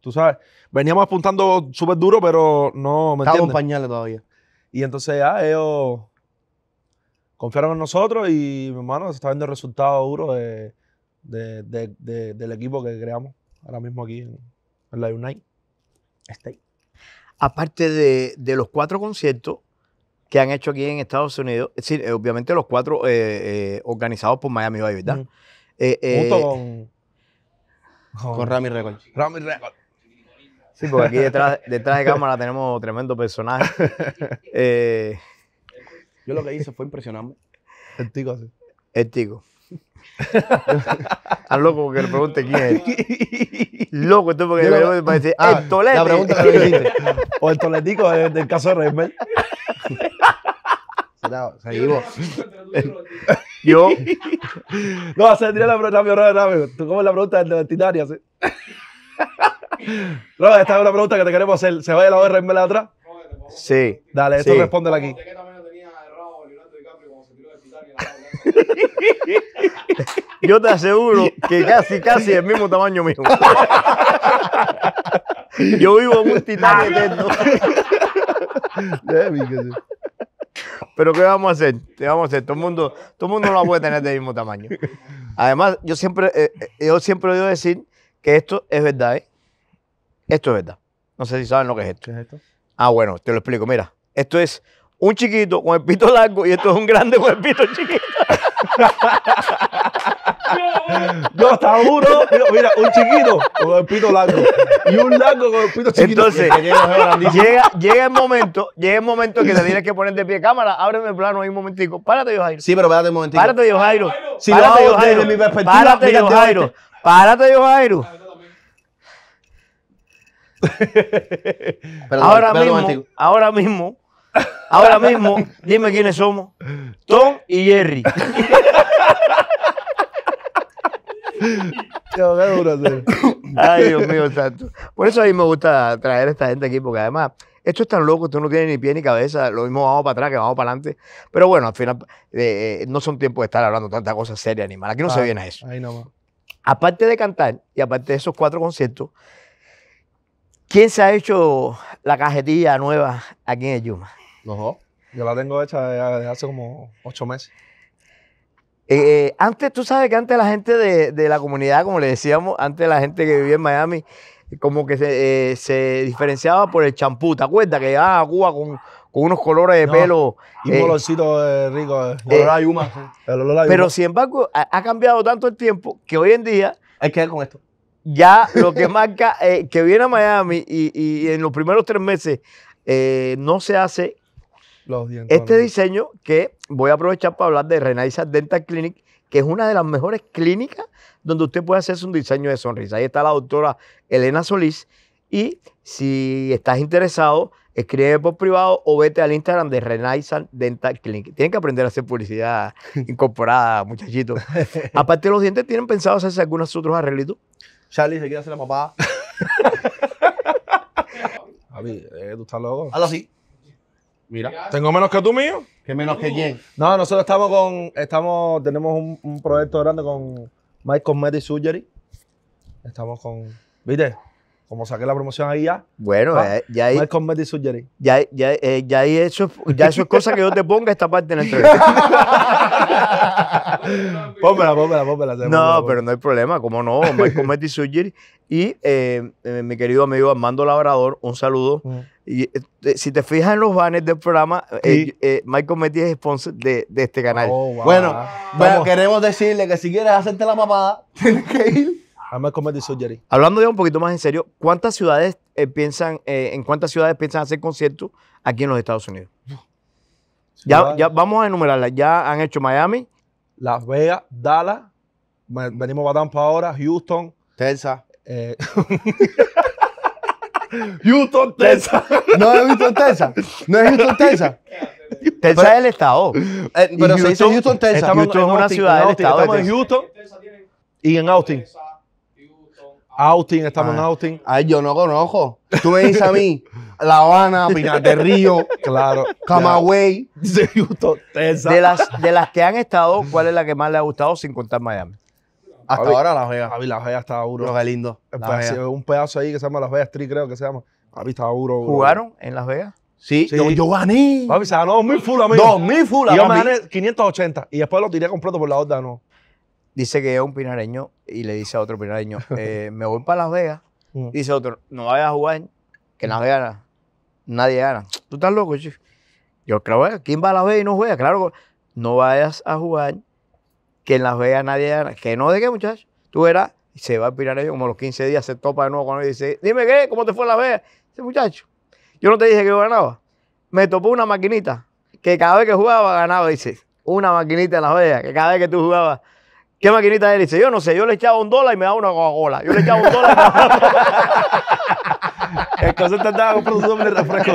tú sabes, veníamos apuntando súper duro, pero no, ¿me Estaba en pañales todavía. Y entonces ya ah, ellos confiaron en nosotros y, mi hermano, se está viendo el resultado duro del equipo que creamos ahora mismo aquí en, la Unite State. Aparte de, de, los cuatro conciertos que han hecho aquí en Estados Unidos, es decir, eh, obviamente los cuatro eh, eh, organizados por Miami Vice, ¿verdad? Junto con, con, Rami Record. Rami Record. Sí, porque aquí detrás, detrás de cámara tenemos tremendo personaje. Yo lo que hice fue impresionarme. El tico, así. El tico. Al loco que le pregunte quién es. Loco, entonces porque me parece. Ah, eh, La pregunta que le dijiste. O el toletico eh, del, caso de Reisberg. Seguimos. Yo. No, se tiene la pregunta, rápido, Tú comes la pregunta del la ¿sí? esta es una pregunta que te queremos hacer. ¿Se va a la ORM de atrás? Sí. Dale, esto sí. respóndela aquí. Yo te aseguro que casi, casi el mismo tamaño mío. Yo vivo en Pero ¿qué vamos a hacer? vamos a Todo el mundo, todo mundo no la puede tener del mismo tamaño. Además, yo siempre, eh, eh, yo siempre oigo decir que esto es verdad, ¿eh? Esto es verdad. No sé si saben lo que es es esto? Ah, bueno, te lo explico. Mira, esto es un chiquito con el pito largo y esto es un grande con el pito chiquito. Yo está uno, mira, un chiquito con el pito largo y un largo con el pito chiquito. Entonces, llega, llega el momento, llega el momento en que te tienes que poner de pie. Cámara, ábreme el plano ahí un momentico. Párate, yo Jairo. Sí, pero párate un momentico. Párate, yo Jairo. Si párate, yo Jairo. mi perspectiva, párate, yo Jairo. Párate, yo Jairo. ahora mismo, ahora mismo, Ahora mismo, dime quiénes somos. Tom y Jerry. Por eso a mí me gusta traer a esta gente aquí, porque además, esto es tan loco, esto no tiene ni pie ni cabeza, lo mismo vamos para atrás que vamos para adelante. Pero bueno, al final eh, eh, no son tiempos de estar hablando tantas cosas serias ni malas. Aquí no se ah, viene a eso. Aparte de cantar y aparte de esos cuatro conciertos, ¿quién se ha hecho la cajetilla nueva aquí en el Yuma? No, yo la tengo hecha desde hace como ocho meses. Eh, eh, antes, tú sabes que antes la gente de, la comunidad, como le decíamos, antes la gente que vivía en Miami, como que se, eh, diferenciaba por el champú. ¿Te acuerdas que llevaba a Cuba con, unos colores de pelo. Y un eh, rico, el olor, Pero sin embargo, ha, cambiado tanto el tiempo que hoy en día. Hay que ver con esto. Ya lo que marca que viene a Miami y, y, en los primeros tres meses no se hace este diseño que voy a aprovechar para hablar de Renaissance Dental Clinic, que es una de las mejores clínicas donde usted puede hacerse un diseño de sonrisa. Ahí está la doctora Elena Solís. Y si estás interesado, escríbeme por privado o vete al Instagram de Renaissance Dental Clinic. Tienen que aprender a hacer publicidad incorporada, muchachitos. Aparte de los dientes, ¿tienen pensado hacerse algunos otros arreglitos? Charlie, se quiere hacer la papá. Javi, eh, ¿tú estás loco? Hazlo así. Mira. ¿Tengo menos que tú mío? que menos que uh. quién? No, nosotros estamos con. Estamos, tenemos un, proyecto grande con Michael Cosmetic Surgery. Estamos con. ¿Viste? Como saqué la promoción ahí ya. Bueno, ah, eh, ya ahí. Mike Cosmetic Surgery. Ya, ya, eh, ya, ahí eso, ya eso es cosa que yo te ponga esta parte en la entrevista. No, pues. pero no hay problema, cómo no, Michael Metti Y eh, eh, mi querido amigo Armando Labrador, un saludo. Mm. Y, eh, si te fijas en los banners del programa, Michael Metti es sponsor de, este canal. Oh, bueno, ah. bueno, queremos decirle que si quieres hacerte la mamada, tienes que ir. A ah, Michael Hablando ya un poquito más en serio, ¿cuántas ciudades piensan, en cuántas ciudades piensan hacer conciertos aquí en los Estados Unidos? Ya, ya vamos a enumerarlas. Ya han hecho Miami. Las Vegas, Dallas. Venimos para Tampa ahora. Houston. Texas. Eh, Houston, Texas. No es Houston, Texas. No es Houston, Texas. Texas es el estado. Eh, eh, pero Houston, se dice Houston, Texas. Houston es una ciudad del estado. Estamos en Houston y en Austin. Austin, estamos en ah. Austin. Ay, yo no conozco. Tú me dices a mí, La Habana, Pinar de Río, claro, Camagüey. De las, de las que han estado, ¿cuál es la que más le ha gustado sin contar Miami? Hasta ahora Las Vegas. Javi, Las Vegas estaba duro. Lo que lindo. Un pedazo ahí que se llama Las Vegas Street, creo que se llama. Javi estaba duro. ¿Jugaron en Las Vegas? Sí, Yo, yo, gané. Papi, se 2.000 full, amigo. 2.000 full, yo gané 580. Y después lo tiré completo por la horda, no. Dice que es un pinareño y le dice a otro pinareño, eh, me voy para Las Vegas. Mm. Dice otro, no vayas a jugar, que en Las Vegas nadie gana. ¿Tú estás loco, chico? Yo, claro, ¿quién va a Las Vegas y no juega? Claro, no vayas a jugar que en Las Vegas nadie gana. Que no, ¿de qué, muchacho? Tú verás, y se va a pirar ellos como los 15 días, se topa de nuevo con él y dice, dime qué, ¿cómo te fue en Las Vegas? Dice, muchacho, yo no te dije que yo ganaba. Me topó una maquinita que cada vez que jugaba ganaba, dice, una maquinita en Las Vegas, que cada vez que tú jugabas ¿Qué maquinita él Dice, yo no sé, yo le echaba un dólar y me daba una coca Yo le echaba un dólar y me daba una El te andaba con un de refresco.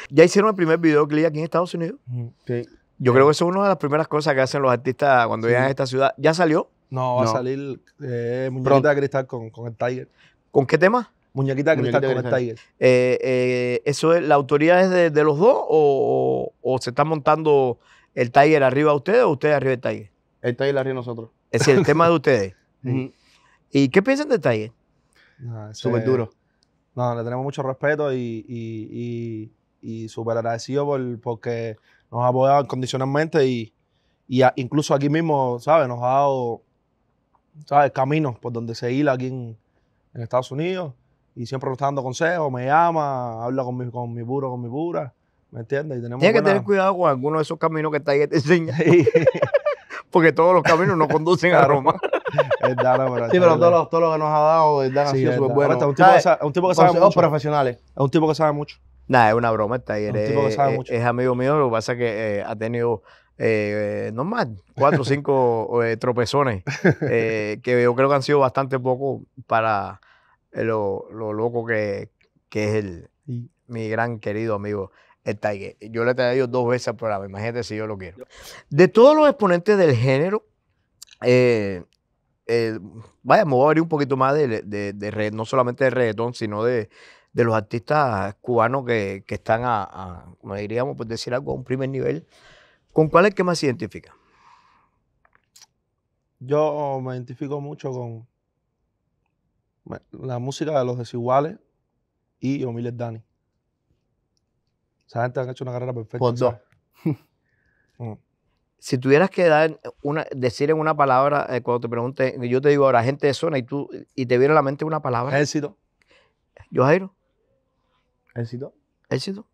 ¿Ya hicieron el primer videoclip aquí en Estados Unidos? Mm, sí. Yo creo que eso es una de las primeras cosas que hacen los artistas cuando llegan a esta ciudad. ¿Ya salió? No, va a salir eh, Muñequita de Cristal con, el Tiger. ¿Con qué tema? Muñequita de Cristal con el Tiger. Eh, eh, ¿Eso es, la autoridad es de, los dos o, se está montando el Tiger arriba a ustedes o ustedes arriba del Tiger? El Tiger arriba nosotros. Es decir, el tema de ustedes. ¿Y qué piensan del Tiger? Súper duro. No, le tenemos mucho respeto y, y, súper agradecido por, porque nos ha apoyado incondicionalmente y, incluso aquí mismo, ¿sabes? Nos ha dado, ¿sabes? Caminos por donde se hila aquí en, Estados Unidos y siempre nos está dando consejos, me llama, habla con mi, con mi puro, con mi pura, ¿me entiendes? Y tenemos que tener cuidado con alguno de esos caminos que está ahí Porque todos los caminos no conducen a Roma. es Dana, pero sí, pero todos los, todo lo que nos ha dado, es Dana ha sido súper bueno. Este un tipo, que sabe, un tipo que sabe mucho. Oh, profesionales. Es un tipo que sabe mucho. Nah, es una broma, el Es, amigo mío, lo que pasa es que eh, ha tenido eh, normal, cuatro o cinco eh, tropezones, eh, que yo creo que han sido bastante poco para lo, loco que, es el, mi gran querido amigo. El Tiger. Yo le he traído dos veces al programa, imagínate si yo lo quiero. De todos los exponentes del género, eh eh, vaya, me voy a abrir un poquito más de, de, red, no solamente de reggaetón, sino de, los artistas cubanos que, están a, como diríamos, pues decir algo, a un primer nivel. ¿Con cuál es que más se identifica? Yo me identifico mucho con la música de Los Desiguales y Omiles Dani. Esa gente ha hecho una carrera perfecta. Por dos. si tuvieras que dar una, decir en una palabra, eh, cuando te pregunten, yo te digo ahora, gente de zona, y tú y te viene a la mente una palabra. Éxito. Yo, Éxito. Éxito.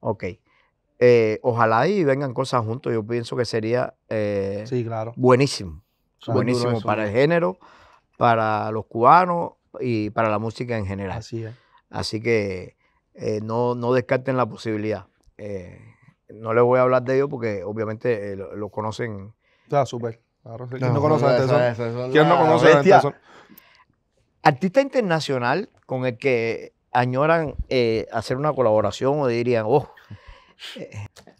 Ok. Eh, ojalá y vengan cosas juntos. Yo pienso que sería eh, claro. buenísimo. buenísimo para el género, para los cubanos y para la música en general. Así es. Así que no, no descarten la posibilidad no les voy a hablar de ellos porque obviamente eh, los lo, conocen. Está súper. ¿Quién no, conoce a este? ¿Quién no conoce a Artista internacional con el que añoran eh, hacer una colaboración o dirían, oh.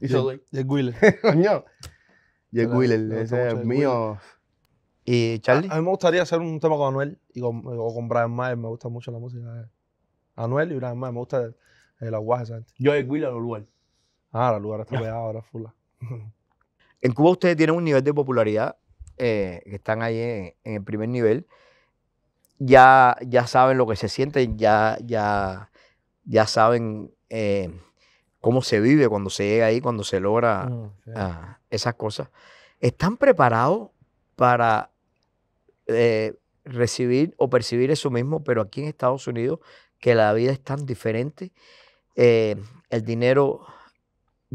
Y Jack Wheeler. Jack Wheeler, ese es mío. ¿Y Charlie? A, mí me gustaría hacer un tema con Anuel y con, o con Brian Mayer. Me gusta mucho la música Anuel y Brian Mayer. Me gusta el, aguaje, Yo Jack Wheeler o Luel. Ah, la lugar está pegado ahora, fula. en Cuba ustedes tienen un nivel de popularidad eh, que están ahí en, el primer nivel. Ya, ya saben lo que se sienten, ya, ya, ya saben eh, cómo se vive cuando se llega ahí, cuando se logra mm, ah, esas cosas. ¿Están preparados para eh, recibir o percibir eso mismo, pero aquí en Estados Unidos, que la vida es tan diferente, el dinero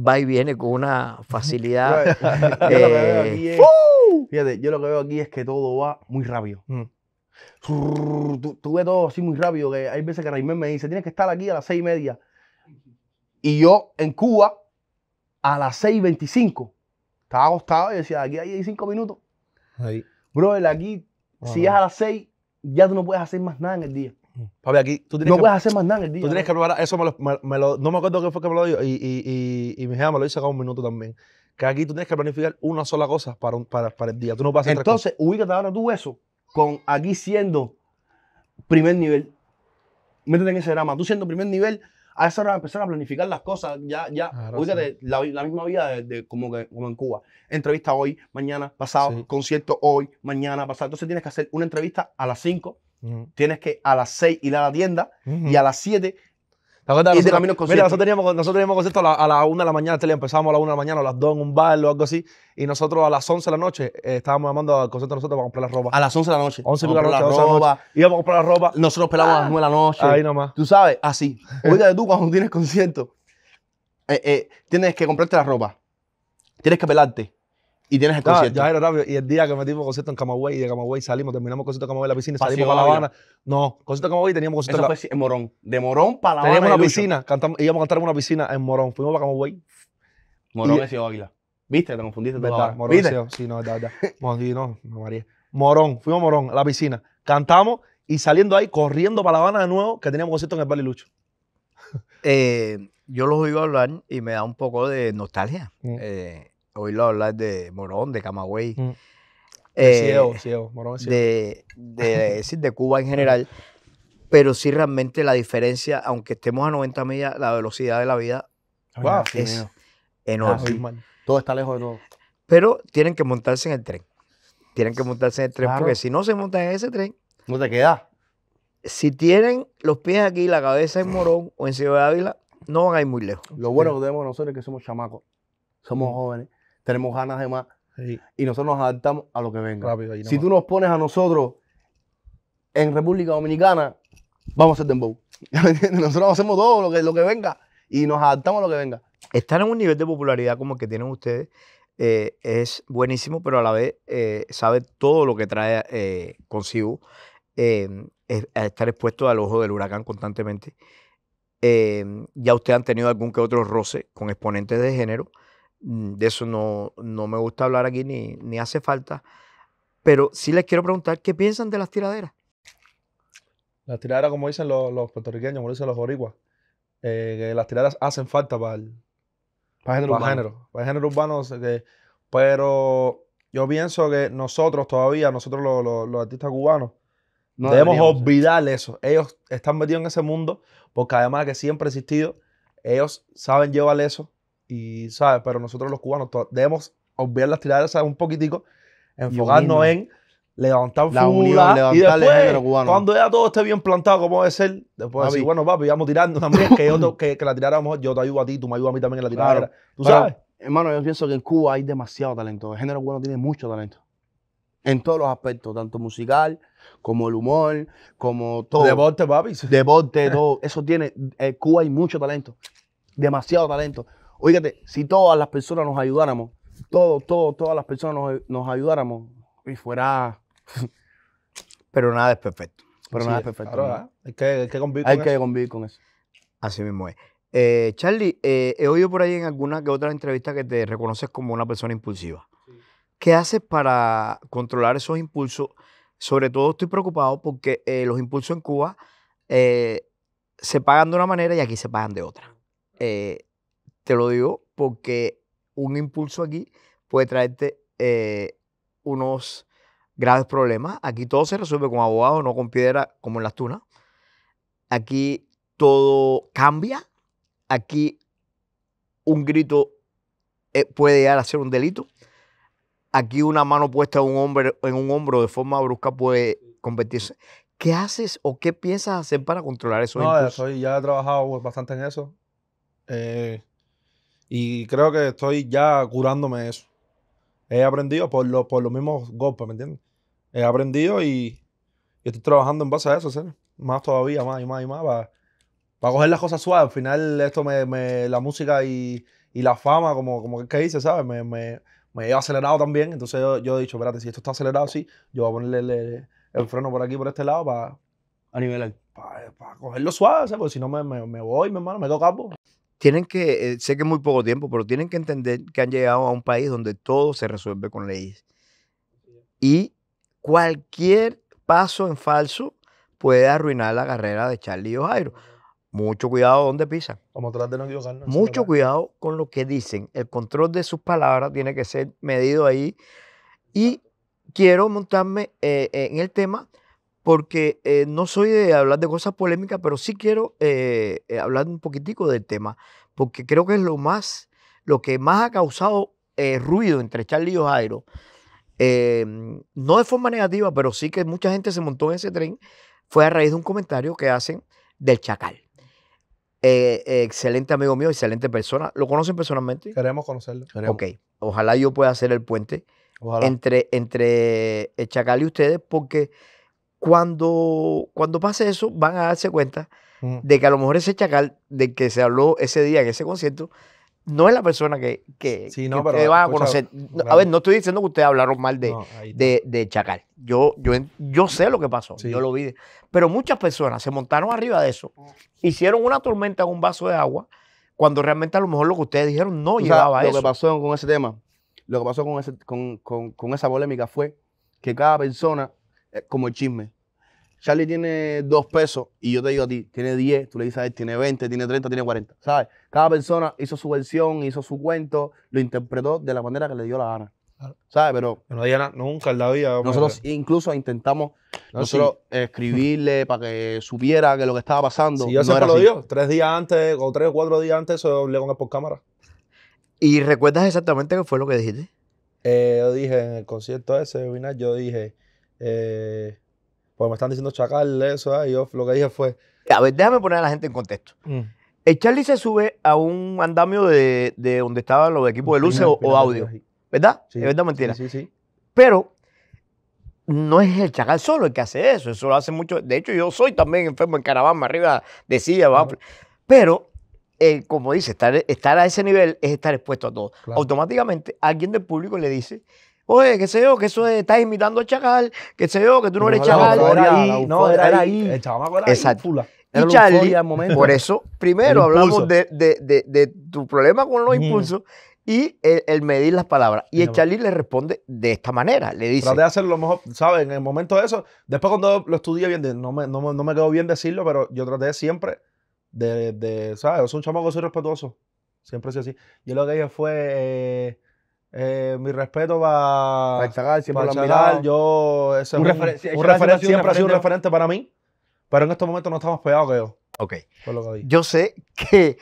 va y viene con una facilidad. Eh, fíjate, yo lo que veo aquí es que todo va muy rápido. Mm. Tuve todo así muy rápido, que hay veces que Raimel me dice, tienes que estar aquí a las seis y media. Y yo en Cuba, a las seis y veinticinco, estaba acostado y decía, aquí hay cinco minutos. Bro, Brother, aquí, ah, si es a las seis, ya tú no puedes hacer más nada en el día. Mm. aquí no puedes hacer más nada en el día. Tú tienes que probar. Eso no me acuerdo qué fue que me lo dio. Y, mi me lo hizo cada un minuto también. Que aquí tú tienes que planificar una sola cosa para, para, el día. Tú no Entonces, ubícate ahora tú eso con aquí siendo primer nivel. Métete en ese drama. Tú siendo primer nivel, a esa hora empezar a planificar las cosas. Ya, ya, ubícate la, misma vida de, como, que, como en Cuba. Entrevista hoy, mañana, pasado, concierto hoy, mañana, pasado. Entonces tienes que hacer una entrevista a las 5 Tienes que a las 6 ir a la tienda y a las 7 ¿Te acuerdas? mira, nosotros teníamos, nosotros teníamos concierto a la, 1 de la mañana, empezábamos a la 1 de la mañana, a las 2 en un bar o algo así, y nosotros a las 11 de la noche eh, estábamos llamando al concierto nosotros para comprar la ropa. A las 11 de la noche. 11 de la noche, la ropa. Íbamos a comprar la ropa. Nosotros pelábamos a las 9 ah, de la noche. Ahí nomás. Tú sabes, así. Oye, tú cuando tienes concierto, eh, eh, tienes que comprarte la ropa, tienes que pelarte, y tienes el concierto. era rápido. Y el día que metimos concierto en Camagüey y de Camagüey salimos, terminamos concierto en Camagüey la piscina, y salimos para La Habana. No, concierto en Camagüey teníamos concierto en, en Morón. De Morón para La Habana. Teníamos una piscina, íbamos a cantar en una piscina en Morón. Fuimos para Camagüey. Morón es Águila. ¿Viste? Te confundiste ¿Verdad? Morón Sí, no, verdad, verdad. no, sí, no, María. Morón, fuimos a Morón, a la piscina. Cantamos y saliendo ahí, corriendo para La Habana de nuevo, que teníamos concierto en el Balilucho eh, yo los oigo hablar y me da un poco de nostalgia. Mm. Eh, oírlo hablar de Morón, de Camagüey. Mm. ciego, eh, e Morón e De, de, Cuba en general. Pero sí realmente la diferencia, aunque estemos a 90 millas, la velocidad de la vida es enorme. todo está lejos de todo. Pero tienen que montarse en el tren. Tienen que montarse en el tren porque si no se montan en ese tren... No te quedas. Si tienen los pies aquí, la cabeza en Morón o en Ciudad de Ávila, no van a ir muy lejos. Lo bueno que tenemos nosotros es que somos chamacos, somos mm. jóvenes tenemos ganas de más. Y nosotros nos adaptamos a lo que venga. si tú nos pones a nosotros en República Dominicana, vamos a hacer dembow. nosotros hacemos todo lo que, lo que venga y nos adaptamos a lo que venga. Estar en un nivel de popularidad como el que tienen ustedes eh, es buenísimo, pero a la vez eh, sabe todo lo que trae eh, consigo eh, estar expuesto al ojo del huracán constantemente. ya ustedes han tenido algún que otro roce con exponentes de género. Mm, de eso no, me gusta hablar aquí ni, hace falta. Pero sí les quiero preguntar, ¿qué piensan de las tiraderas? Las tiraderas, como dicen los, puertorriqueños, como dicen los origuas, eh, que las tiraderas hacen falta para el, para el género, el género urbano. pero yo pienso que nosotros todavía, nosotros los, artistas cubanos, debemos olvidar eso. Ellos están metidos en ese mundo porque además de que siempre ha existido, ellos saben llevar eso y, ¿sabes? Pero nosotros los cubanos debemos obviar las tiradas un poquitico, enfocarnos en levantar la unión, levantar y después, cubano. cuando ya todo esté bien plantado como debe ser, después bueno, papi, vamos tirando también, que, que, la tirara a lo mejor yo te ayudo a ti, tú me ayudas a mí también en la tiradera. ¿Tú sabes? Hermano, yo pienso que en Cuba hay demasiado talento. El género cubano tiene mucho talento. En todos los aspectos, tanto musical, como el humor, como todo. Deporte, papi. Deporte, todo. Eso tiene. En Cuba hay mucho talento. Demasiado talento. Oígate, si todas las personas nos ayudáramos, todos, todos, todas las personas nos, ayudáramos, y fuera. Pero nada es perfecto. Pero nada es perfecto. Hay que, convivir con eso. Así mismo es. Eh, Charlie, eh, he oído por ahí en alguna que otra entrevista que te reconoces como una persona impulsiva. ¿Qué haces para controlar esos impulsos? Sobre todo estoy preocupado porque eh, los impulsos en Cuba se pagan de una manera y aquí se pagan de otra. Te lo digo porque un impulso aquí puede traerte eh, unos graves problemas. Aquí todo se resuelve con abogado, no con piedra como en las tunas. Aquí todo cambia. Aquí un grito eh, puede llegar a ser un delito. Aquí una mano puesta en un, hombre, en un hombro de forma brusca puede convertirse. ¿Qué haces o qué piensas hacer para controlar eso? no, Ya, ya he trabajado bastante en eso. Eh, y creo que estoy ya curándome eso. He aprendido por, por los mismos golpes, ¿me entiendes? He aprendido y, estoy trabajando en base a eso, ¿sabes? Más todavía, más y más y más, para, para coger las cosas suaves. Al final, esto me, me la música y, y, la fama, como, como que dice, ¿sabes? Me, me, me acelerado también. Entonces yo, he dicho, espérate, si esto está acelerado, así, yo voy a ponerle el, freno por aquí, por este lado, para... A nivelar. Para, para cogerlo suave, ¿sabes? Porque si no me, me, me voy, mi hermano, me toca capo. Pues tienen que, eh, sé que es muy poco tiempo, pero tienen que entender que han llegado a un país donde todo se resuelve con leyes. Y cualquier paso en falso puede arruinar la carrera de Charlie y Mucho cuidado donde pisan. Como Mucho cuidado con lo que dicen. El control de sus palabras tiene que ser medido ahí. Y quiero montarme eh, en el tema porque eh, no soy de hablar de cosas polémicas, pero sí quiero eh, eh, hablar un poquitico del tema, porque creo que es lo más, lo que más ha causado ruido entre Charlie y Jairo. Em, no de forma negativa, pero sí que mucha gente se montó en ese tren, fue a raíz de un comentario que hacen del Chacal. excelente amigo mío, excelente persona. ¿Lo conocen personalmente? Queremos conocerlo. Ok, ojalá yo pueda hacer el puente entre, entre el Chacal y ustedes, porque cuando, cuando pase eso, van a darse cuenta mm. de que a lo mejor ese chacal de que se habló ese día en ese concierto no es la persona que, que, a conocer. A ver, no estoy diciendo que ustedes hablaron mal de, de, de, Chacal. Yo, yo, yo sé lo que pasó, yo lo vi. Pero muchas personas se montaron arriba de eso, mm. hicieron una tormenta con un vaso de agua, cuando realmente a lo mejor lo que ustedes dijeron no llevaba a eso. Lo que pasó con ese tema, lo que pasó con, con, con esa polémica fue que cada persona eh, como el chisme. Charlie tiene dos pesos y yo te digo a ti, tiene diez, tú le dices a él, tiene 20, tiene 30, tiene 40, ¿sabes? Cada persona hizo su versión, hizo su cuento, lo interpretó de la manera que le dio la gana. ¿Sabes? Pero. No nunca en la Nosotros incluso intentamos nosotros escribirle para que supiera que lo que estaba pasando. Sí, yo siempre lo dio Tres días antes, o tres o cuatro días antes, eso hablé con por cámara. ¿Y recuerdas exactamente qué fue lo que dijiste? Eh, yo dije en el concierto ese, yo dije eh, pues me están diciendo chacal, eso, ah, yo lo que dije fue... A ver, déjame poner a la gente en contexto. Mm. El Charlie se sube a un andamio de, donde estaban los equipos de luces o, audio, ¿verdad? ¿Es verdad mentira? Sí, sí, Pero no es el chacal solo el que hace eso, eso lo hace mucho. De hecho, yo soy también enfermo en caravana arriba de silla, pero eh, como dice, estar, estar, a ese nivel es estar expuesto a todo. Automáticamente alguien del público le dice, oye, qué sé yo, que eso de, estás imitando a Chacal, qué sé yo, que tú no, eres Chacal. ahí, no, era ahí. El era Exacto. y Charlie, por eso, primero hablamos de, tu problema con los impulsos y el, medir las palabras. Y el Charlie le responde de esta manera, le dice... Traté de hacer lo mejor, ¿sabes? En el momento de eso, después cuando lo estudié bien, no me, no, quedó bien decirlo, pero yo traté siempre de, ¿sabes? Yo soy un chamaco, soy respetuoso. Siempre soy así. Yo lo que dije fue... Eh, eh, mi respeto para a Chagal, siempre lo yo ese un, referente, siempre ha sido un referente para mí, pero en estos momentos no estamos pegados que yo. Ok. yo sé que,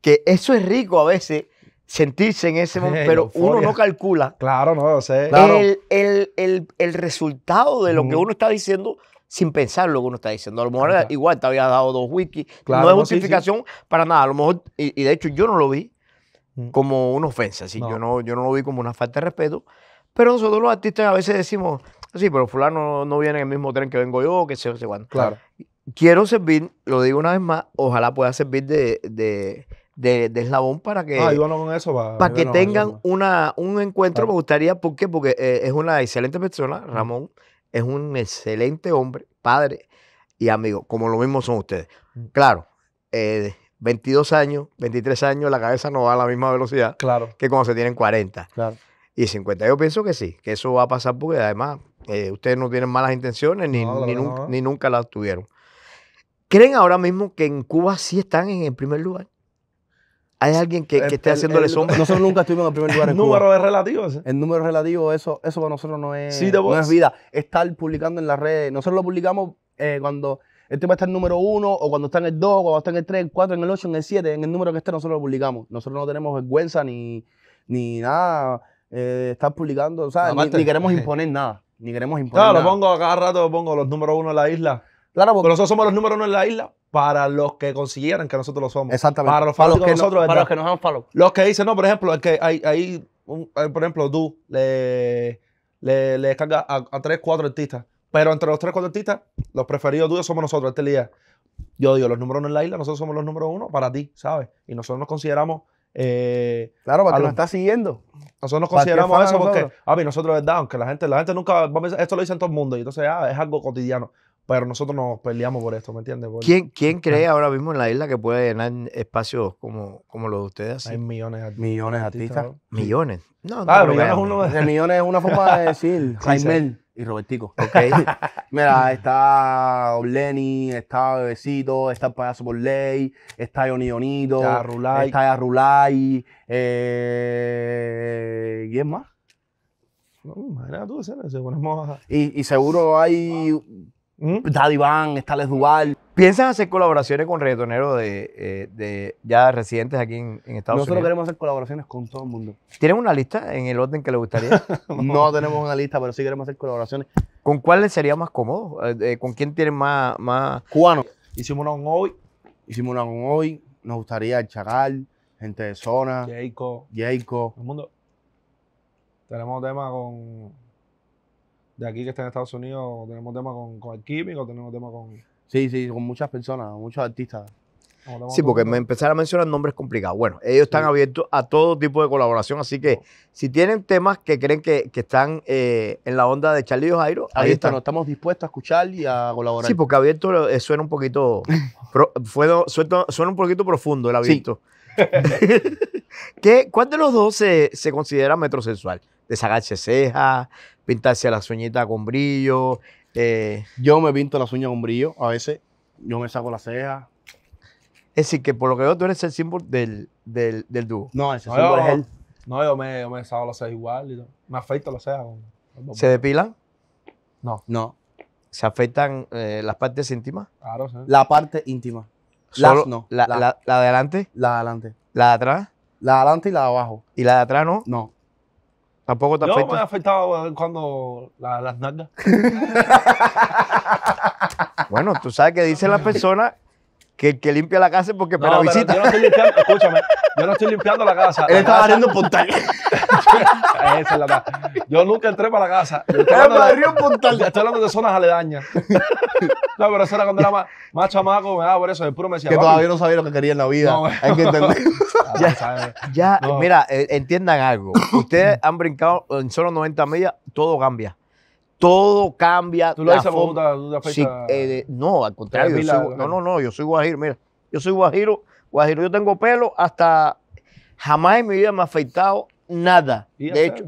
que eso es rico a veces sentirse en ese momento, pero uno no calcula. Claro, no sé. El, el, el, resultado de lo que uno está diciendo sin pensar lo que uno está diciendo. A lo mejor igual te había dado dos wikis. no es justificación para nada. A lo mejor, y, de hecho yo no lo vi, Mm. como una ofensa. sí, Yo, no, yo no lo vi como una falta de respeto. Pero nosotros los artistas a veces decimos, sí, pero fulano no viene en el mismo tren que vengo yo, que se, sé van. Claro. Quiero servir, lo digo una vez más, ojalá pueda servir de, de, eslabón para que, ah, con eso, para, que tengan una, un encuentro. Me gustaría, ¿por qué? Porque eh, es una excelente persona, Ramón, es un excelente hombre, padre y amigo, como lo mismo son ustedes. Mm. Claro, eh, 22 años, 23 años, la cabeza no va a la misma velocidad que cuando se tienen 40. Y 50, yo pienso que sí, que eso va a pasar porque además eh, ustedes no tienen malas intenciones ni, ni, nunca, las tuvieron. ¿Creen ahora mismo que en Cuba sí están en el primer lugar? ¿Hay alguien que, esté haciéndole sombra? Nosotros nunca estuvimos en el primer lugar. el número es relativo. El número relativo, eso, eso para nosotros no es, vida. Estar publicando en las redes. Nosotros lo publicamos eh, cuando este va a estar en número uno o cuando está en el 2, o cuando está en el 3, el 4, en el 8, en el siete, en el número que esté, nosotros lo publicamos. Nosotros no tenemos vergüenza ni, nada eh, estar publicando, sea, Ni, ni, queremos imponer nada. Ni queremos imponer Claro, lo pongo a cada rato, pongo los números uno en la isla. Claro, porque Pero nosotros somos los números uno en la isla para los que consiguieran que nosotros lo somos. Exactamente. Para los, que, nosotros, para los que nos han follow. Los que dicen, no, por ejemplo, es que hay, hay, por ejemplo, tú le, le, descargas a tres, cuatro artistas pero entre los tres artistas, los preferidos tuyos somos nosotros este día. Yo digo, los números uno en la isla, nosotros somos los número uno para ti, ¿sabes? Y nosotros nos consideramos. Eh, claro, para que nos estás siguiendo. Nosotros nos consideramos eso porque, a mí, nosotros, ah, ¿verdad? Aunque la gente, la gente nunca. Esto lo dicen todo el mundo y entonces ah, es algo cotidiano. Pero nosotros nos peleamos por esto, ¿me entiendes? ¿Quién, cree ahora mismo en la isla que puede llenar espacios como, como los de ustedes? Hay millones de artistas. Millones de artistas. Millones. No, no, ah, millones es una forma de decir. Jaime y Robertico. Ok. Mira, está Lenny, está Bebecito, está el payaso por ley, está Johnny está Arrulay. Está Eh, ¿Quién más? No, imagínate tú, se ponemos a... Y, y seguro hay ¿Mm? Daddy Van, está Duval. ¿Piensas hacer colaboraciones con reggaetoneros de, eh, ya residentes aquí en, Estados Unidos? Nosotros queremos hacer colaboraciones con todo el mundo. ¿Tienen una lista en el orden que les gustaría? no, tenemos una lista, pero sí queremos hacer colaboraciones. ¿Con cuál les sería más cómodo? Eh, eh, ¿Con quién tienen más, más...? Cubanos. Hicimos una con hoy, hicimos una con hoy. Nos gustaría el Chagal, gente de zona. Jayco. Jayco. El mundo. Tenemos tema con de aquí que está en Estados Unidos, tenemos temas con, con el químico, tenemos temas con... Sí, sí, con muchas personas, muchos artistas. Sí, porque me empezaron a mencionar nombres complicados. Bueno, ellos están abiertos a todo tipo de colaboración, así que si tienen temas que creen que, están eh, en la onda de Charlie y Jairo, ahí, están. estamos dispuestos a escuchar y a colaborar. Sí, porque abierto eh, suena un poquito, suena, un poquito profundo el abierto. ¿Cuál de los dos se, se considera metrosexual? desagache cejas, pintarse las uñitas con brillo. Eh. Yo me pinto las uñas con brillo, a veces yo me saco las cejas. Es decir, que por lo que veo tú eres el símbolo del, del, dúo. No, ese símbolo es él. No, yo me, yo me saco las cejas igual. Y Me afeito las cejas. ¿Se depilan? No. No. ¿Se afectan eh, las partes íntimas? Claro, sí. La parte íntima. no. La, la, la, la de adelante. La de adelante. La de atrás. La adelante y la de abajo. ¿Y la de atrás no? No. Tampoco te afecta. No, me ha afectado eh, cuando las nalgas. bueno, tú sabes que dicen las personas que que limpia la casa es porque para pero visita. Yo no estoy limpiando, escúchame, yo no estoy limpiando la casa. Él estaba abriendo un portal. Esa es la verdad. Yo nunca entré para la casa. Él barrió un portal. Estoy hablando de zonas aledañas. No, pero eso era cuando era más, chamaco, me daba por eso. El puro me decía. Que todavía no sabía lo que quería en la vida. Hay que entender. Ah, ya, mira, eh, entiendan algo. Ustedes han brincado en solo 90 millas, todo cambia todo cambia. ¿Tú lo eh, no, al contrario. Yo soy, no, no, no, yo soy guajiro. Mira, yo soy guajiro. Guajiro, yo tengo pelo hasta... Jamás en mi vida me ha afeitado nada. De hecho,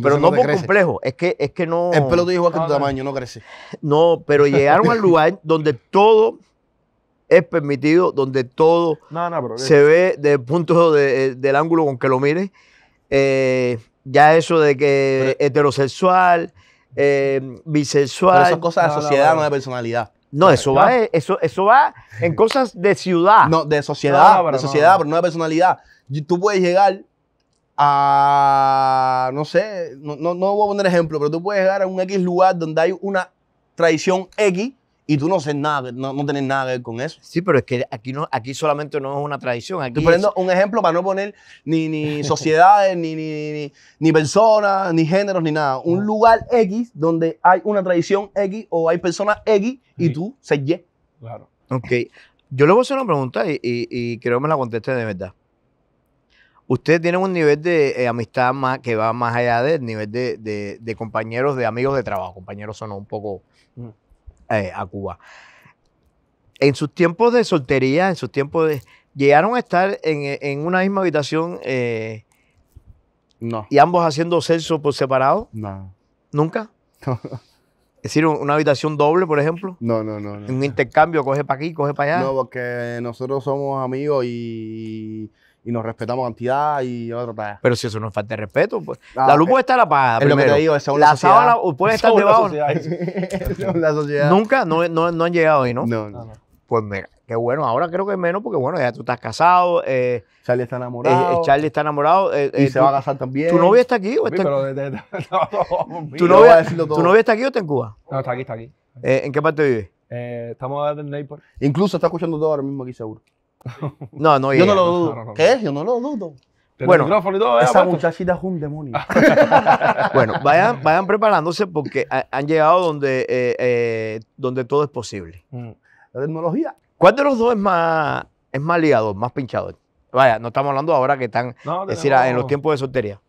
pero no, por complejo, es que, es que no. El pelo de igual que tu tamaño, no crece. No, pero llegaron al lugar donde todo es permitido, donde todo se ve desde el punto de, eh, del ángulo con que lo mires. Eh, ya eso de que heterosexual, eh, bisexual. Pero eso es cosa de sociedad, no, de personalidad. No, eso va, eh, eso, eso va en cosas de ciudad. No, de sociedad, pero de sociedad, pero no de personalidad. Tú puedes llegar a, no sé, no voy a poner ejemplo, pero tú puedes llegar a un X lugar donde hay una tradición X y tú no, sé nada, no, no tenés nada que ver con eso. Sí, pero es que aquí, no, aquí solamente no es una tradición. Aquí Estoy poniendo un ejemplo para no poner ni, ni sociedades, ni, ni, personas, ni géneros, ni nada. Un lugar X donde hay una tradición X o hay personas X y tú se Y. Claro. Ok. Yo le voy a hacer una pregunta y, creo que me la conteste de verdad. Ustedes tienen un nivel de eh, amistad más, que va más allá del nivel de, compañeros, de amigos de trabajo. Compañeros son un poco... Mm. Eh, a Cuba. En sus tiempos de soltería, en sus tiempos de... Llegaron a estar en, una misma habitación eh, no. y ambos haciendo sexo por separado. No. ¿Nunca? Es decir, una habitación doble, por ejemplo. No, no, no. no. Un intercambio, coge para aquí, coge para allá. No, porque nosotros somos amigos y y nos respetamos cantidad y otra para Pero si eso no es falta de respeto, pues. la luz puede estar apagada. Es primero. lo que digo, esa es una La sociedad. Uh, puede estar debajo. la sociedad. Nunca, no, no, han llegado ahí, ¿no? No, no. Pues mira, qué bueno. Ahora creo que es menos porque, bueno, ya tú estás casado. Eh, Charlie está enamorado. Eh, Charlie está enamorado. Eh, y se va a casar también. ¿Tu novia está aquí o está pero ¿Tu, novia, está aquí o está en Cuba? No, está aquí, está aquí. ¿En qué parte vive? estamos en Naples. Incluso está escuchando todo ahora mismo aquí, seguro. No, no Yo no lo dudo. ¿Qué Yo no lo dudo. Bueno, esa muchachita es un demonio. bueno, vayan, vayan preparándose porque han llegado donde, eh, eh, donde todo es posible. Mm. La tecnología. ¿Cuál de los dos es más, es más ligado, más pinchado? Vaya, no estamos hablando ahora que están es decir, en los tiempos de soltería.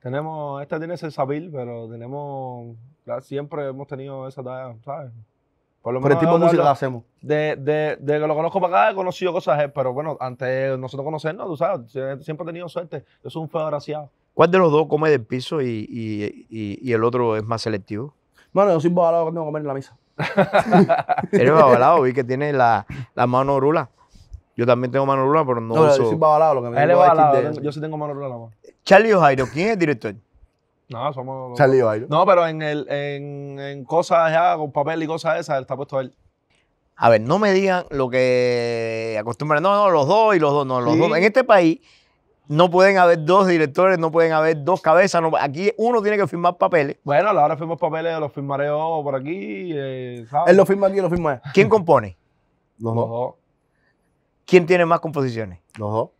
Tenemos, esta tiene sensabil, pero tenemos, siempre hemos tenido esa talla, ¿sabes? Por el tipo de música hacemos de, de, de que lo conozco para acá, he conocido cosas, él, eh, pero bueno, antes de nosotros conocernos, tú sabes, siempre he tenido suerte. Yo soy un feo graciado. ¿Cuál de los dos come del piso y, y, y, el otro es más selectivo? Bueno, yo soy babalado cuando comer en la misa. Eres babalado, vi que tiene la, la mano rula. Yo también tengo mano rula, pero no, no Yo soy babalado, lo que me Él es yo sí tengo mano rula. Charlie Ojairo, ¿quién es el director? No, somos... Charlie Ojairo. No, pero en, el, en, en cosas ya, con papel y cosas esas, está puesto él. A ver, no me digan lo que acostumbran. No, no, los dos y los dos, no, los dos. En este país no pueden haber dos directores, no pueden haber dos cabezas. aquí uno tiene que firmar papeles. Bueno, a la hora de firmar papeles los firmaré yo por aquí. Eh, ¿sabes? Él lo firma aquí, lo firma allá. ¿Quién compone? los dos. ¿Quién tiene más composiciones? Los dos.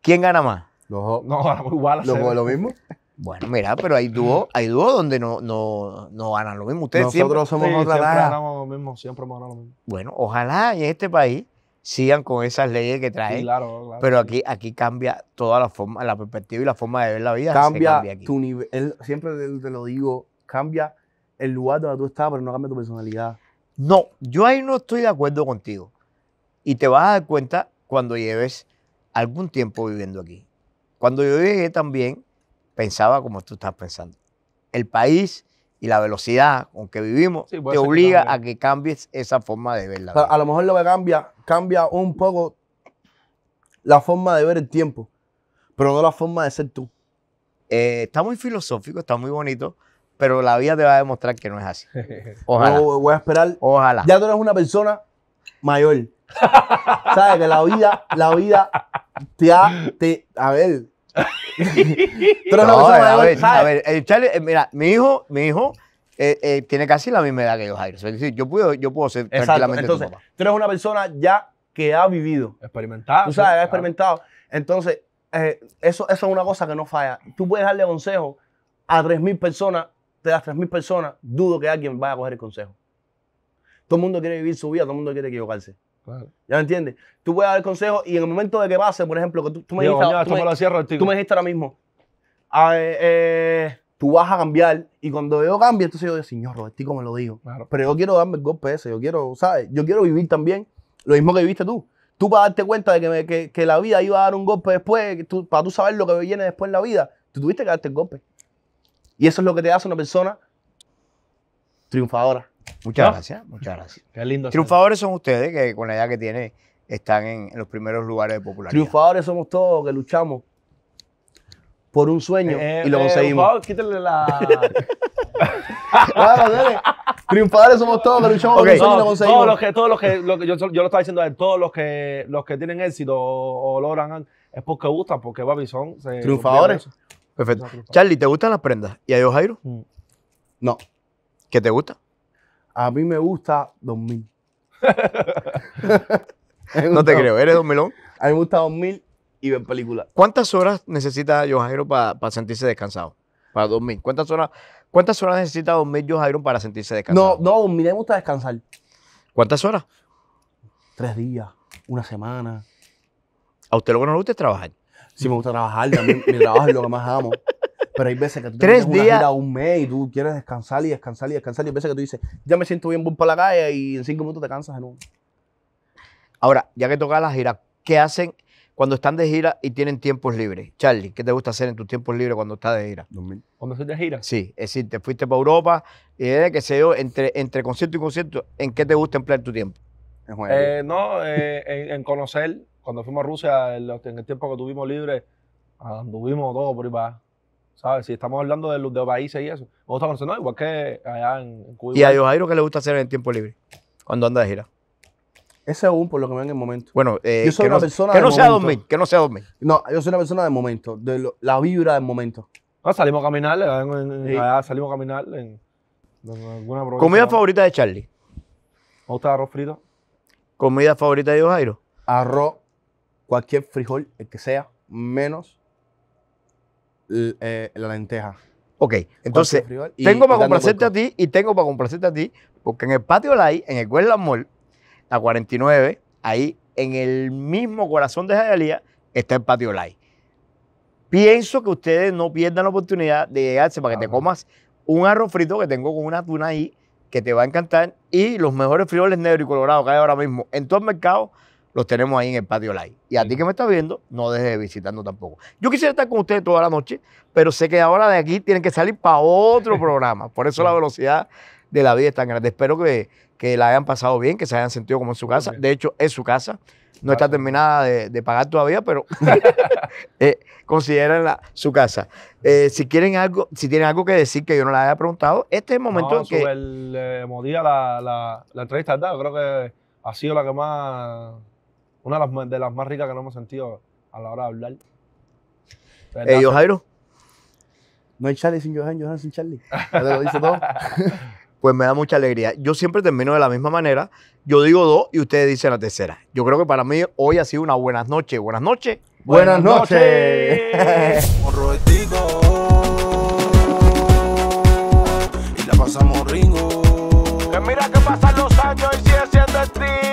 ¿Quién gana más? Los dos. No, igual. Lo, lo mismo. Bueno, mira, pero hay dúo, hay dúo donde no, no, no ganan lo mismo. Nosotros siempre, somos sí, siempre ganamos lo mismo, siempre hemos ganado lo mismo. Bueno, ojalá en este país sigan con esas leyes que traen. Sí, claro, claro, pero aquí, aquí cambia toda la forma, la perspectiva y la forma de ver la vida. Cambia, tu nivel, siempre te lo digo, cambia el lugar donde tú estás, pero no cambia tu personalidad. No, yo ahí no estoy de acuerdo contigo. Y te vas a dar cuenta cuando lleves algún tiempo viviendo aquí. Cuando yo llegué también, pensaba como tú estás pensando. El país y la velocidad con que vivimos te obliga a que cambies esa forma de ver la A lo mejor lo que cambia, cambia un poco la forma de ver el tiempo, pero no la forma de ser tú. Eh, está muy filosófico, está muy bonito, pero la vida te va a demostrar que no es así. Ojalá. voy a esperar. Ojalá. Ya tú eres una persona mayor. ¿Sabes? Que la vida, la vida te ha, a ver, Pero no, a ver, eh, mira, mi hijo, mi hijo eh, eh, tiene casi la misma edad que yo, Jairo. decir, yo puedo, yo puedo ser tranquilamente tu papá. tú eres una persona ya que ha vivido. Experimentado. Tú sabes, ha experimentado. Entonces, eso, eso es una cosa que no falla. Tú puedes darle consejo a 3.000 personas, de las 3.000 personas, dudo que alguien vaya a coger el consejo. Todo el mundo quiere vivir su vida, todo el mundo quiere equivocarse. ¿Ya me entiendes? Tú puedes dar consejos y en el momento de que pase, por ejemplo, que tú, tú me dijiste. tú, me, dijiste ahora mismo. Ah, eh, eh, tú vas a cambiar. Y cuando yo cambio entonces yo digo, señor Robertico este me lo digo. Pero yo quiero darme el golpe ese, yo quiero, ¿sabes? Yo quiero vivir también lo mismo que viviste tú. Tú para darte cuenta de que, que, la vida iba a dar un golpe después, para tú saber lo que viene después en la vida, tú tuviste que darte el golpe. Y eso es lo que te hace una persona triunfadora. Muchas gracias, muchas gracias. lindo. Triunfadores son ustedes, que con la edad que tienen están en, los primeros lugares de popularidad. Triunfadores somos todos que luchamos por un sueño eh, y lo eh, conseguimos. quítale la. Triunfadores somos todos que luchamos por un sueño y lo conseguimos. Todos los que, todos los que, yo, yo, lo estaba diciendo a él, todos los que, los que tienen éxito o, logran es porque gustan, porque papi son. Triunfadores. Perfecto. Charlie, ¿te gustan las prendas? ¿Y a Jairo? Mm. No. ¿Qué te gusta? A mí me gusta 2000. no te creo, ¿eres 2000? A mí me gusta 2000 y ver películas. ¿Cuántas horas necesita Johairo para sentirse descansado? Para dormir. ¿Cuántas horas, cuántas horas necesita dormir Johairo para sentirse descansado? No, no, mí me gusta descansar. ¿Cuántas horas? Tres días, una semana. ¿A usted lo que no le gusta es trabajar? Sí, me gusta trabajar Mi trabajo es lo que más amo. Pero hay veces que tú un mes y tú quieres descansar y descansar y descansar. Y hay veces que tú dices, ya me siento bien, voy para la calle y en cinco minutos te cansas en nuevo. Ahora, ya que toca la gira, ¿qué hacen cuando están de gira y tienen tiempos libres? Charlie, ¿qué te gusta hacer en tus tiempos libres cuando estás de gira? ¿Cuando estás de gira? Sí, es decir, te fuiste para Europa y que se entre, entre concierto y concierto, ¿en qué te gusta emplear tu tiempo? Eh, no, eh, en, conocer, cuando fuimos a Rusia, en el tiempo que tuvimos libre, anduvimos todo por ahí para ¿sabes? Si estamos hablando de los de países y eso. Me gusta conocer, igual que allá en, Cuba. ¿Y a Jairo qué le gusta hacer en el tiempo libre? Cuando anda de gira. Ese un por lo que me en el momento. Bueno, eh, yo soy que una no, persona que no sea dormir, que no sea dormir. No, yo soy una persona de momento, de la vibra del momento. Ah, salimos a caminar, salimos a caminar en, alguna provincia. Comida favorita de Charlie. Me gusta arroz frito. Comida favorita de Jairo? Arroz, cualquier frijol, el que sea, menos eh, la lenteja. Ok, entonces tengo para complacerte a ti y tengo para complacerte a ti, porque en el patio Lai, en el Cuerla Mall, la 49, ahí en el mismo corazón de Jayalía está el patio Lai. Pienso que ustedes no pierdan la oportunidad de llegarse para que te comas un arroz frito que tengo con una tuna ahí que te va a encantar y los mejores frijoles negros y colorados que hay ahora mismo en todo el mercado los tenemos ahí en el patio live. Y a ti que me estás viendo, no dejes de visitarnos tampoco. Yo quisiera estar con ustedes toda la noche, pero sé que ahora de aquí tienen que salir para otro programa. Por eso la velocidad de la vida es tan grande. Espero que, la hayan pasado bien, que se hayan sentido como en su casa. De hecho, es su casa. No está terminada de, pagar todavía, pero eh, considérenla su casa. Eh, si quieren algo, si tienen algo que decir que yo no la haya preguntado, este es el momento en que. El, eh, modía la, la, la entrevista, creo que ha sido la que más una de las, más- ricas que no hemos sentido a la hora de hablar. Eh, Jairo. No hay Charlie sin Johan, Johan sin Charlie. Pues me da mucha alegría. Yo siempre termino de la misma manera. Yo digo dos y ustedes dicen la tercera. Yo creo que para mí hoy ha sido una buenas noches. Buenas noches. Buenas noches. y la pasamos mira que pasan los años y sigue siendo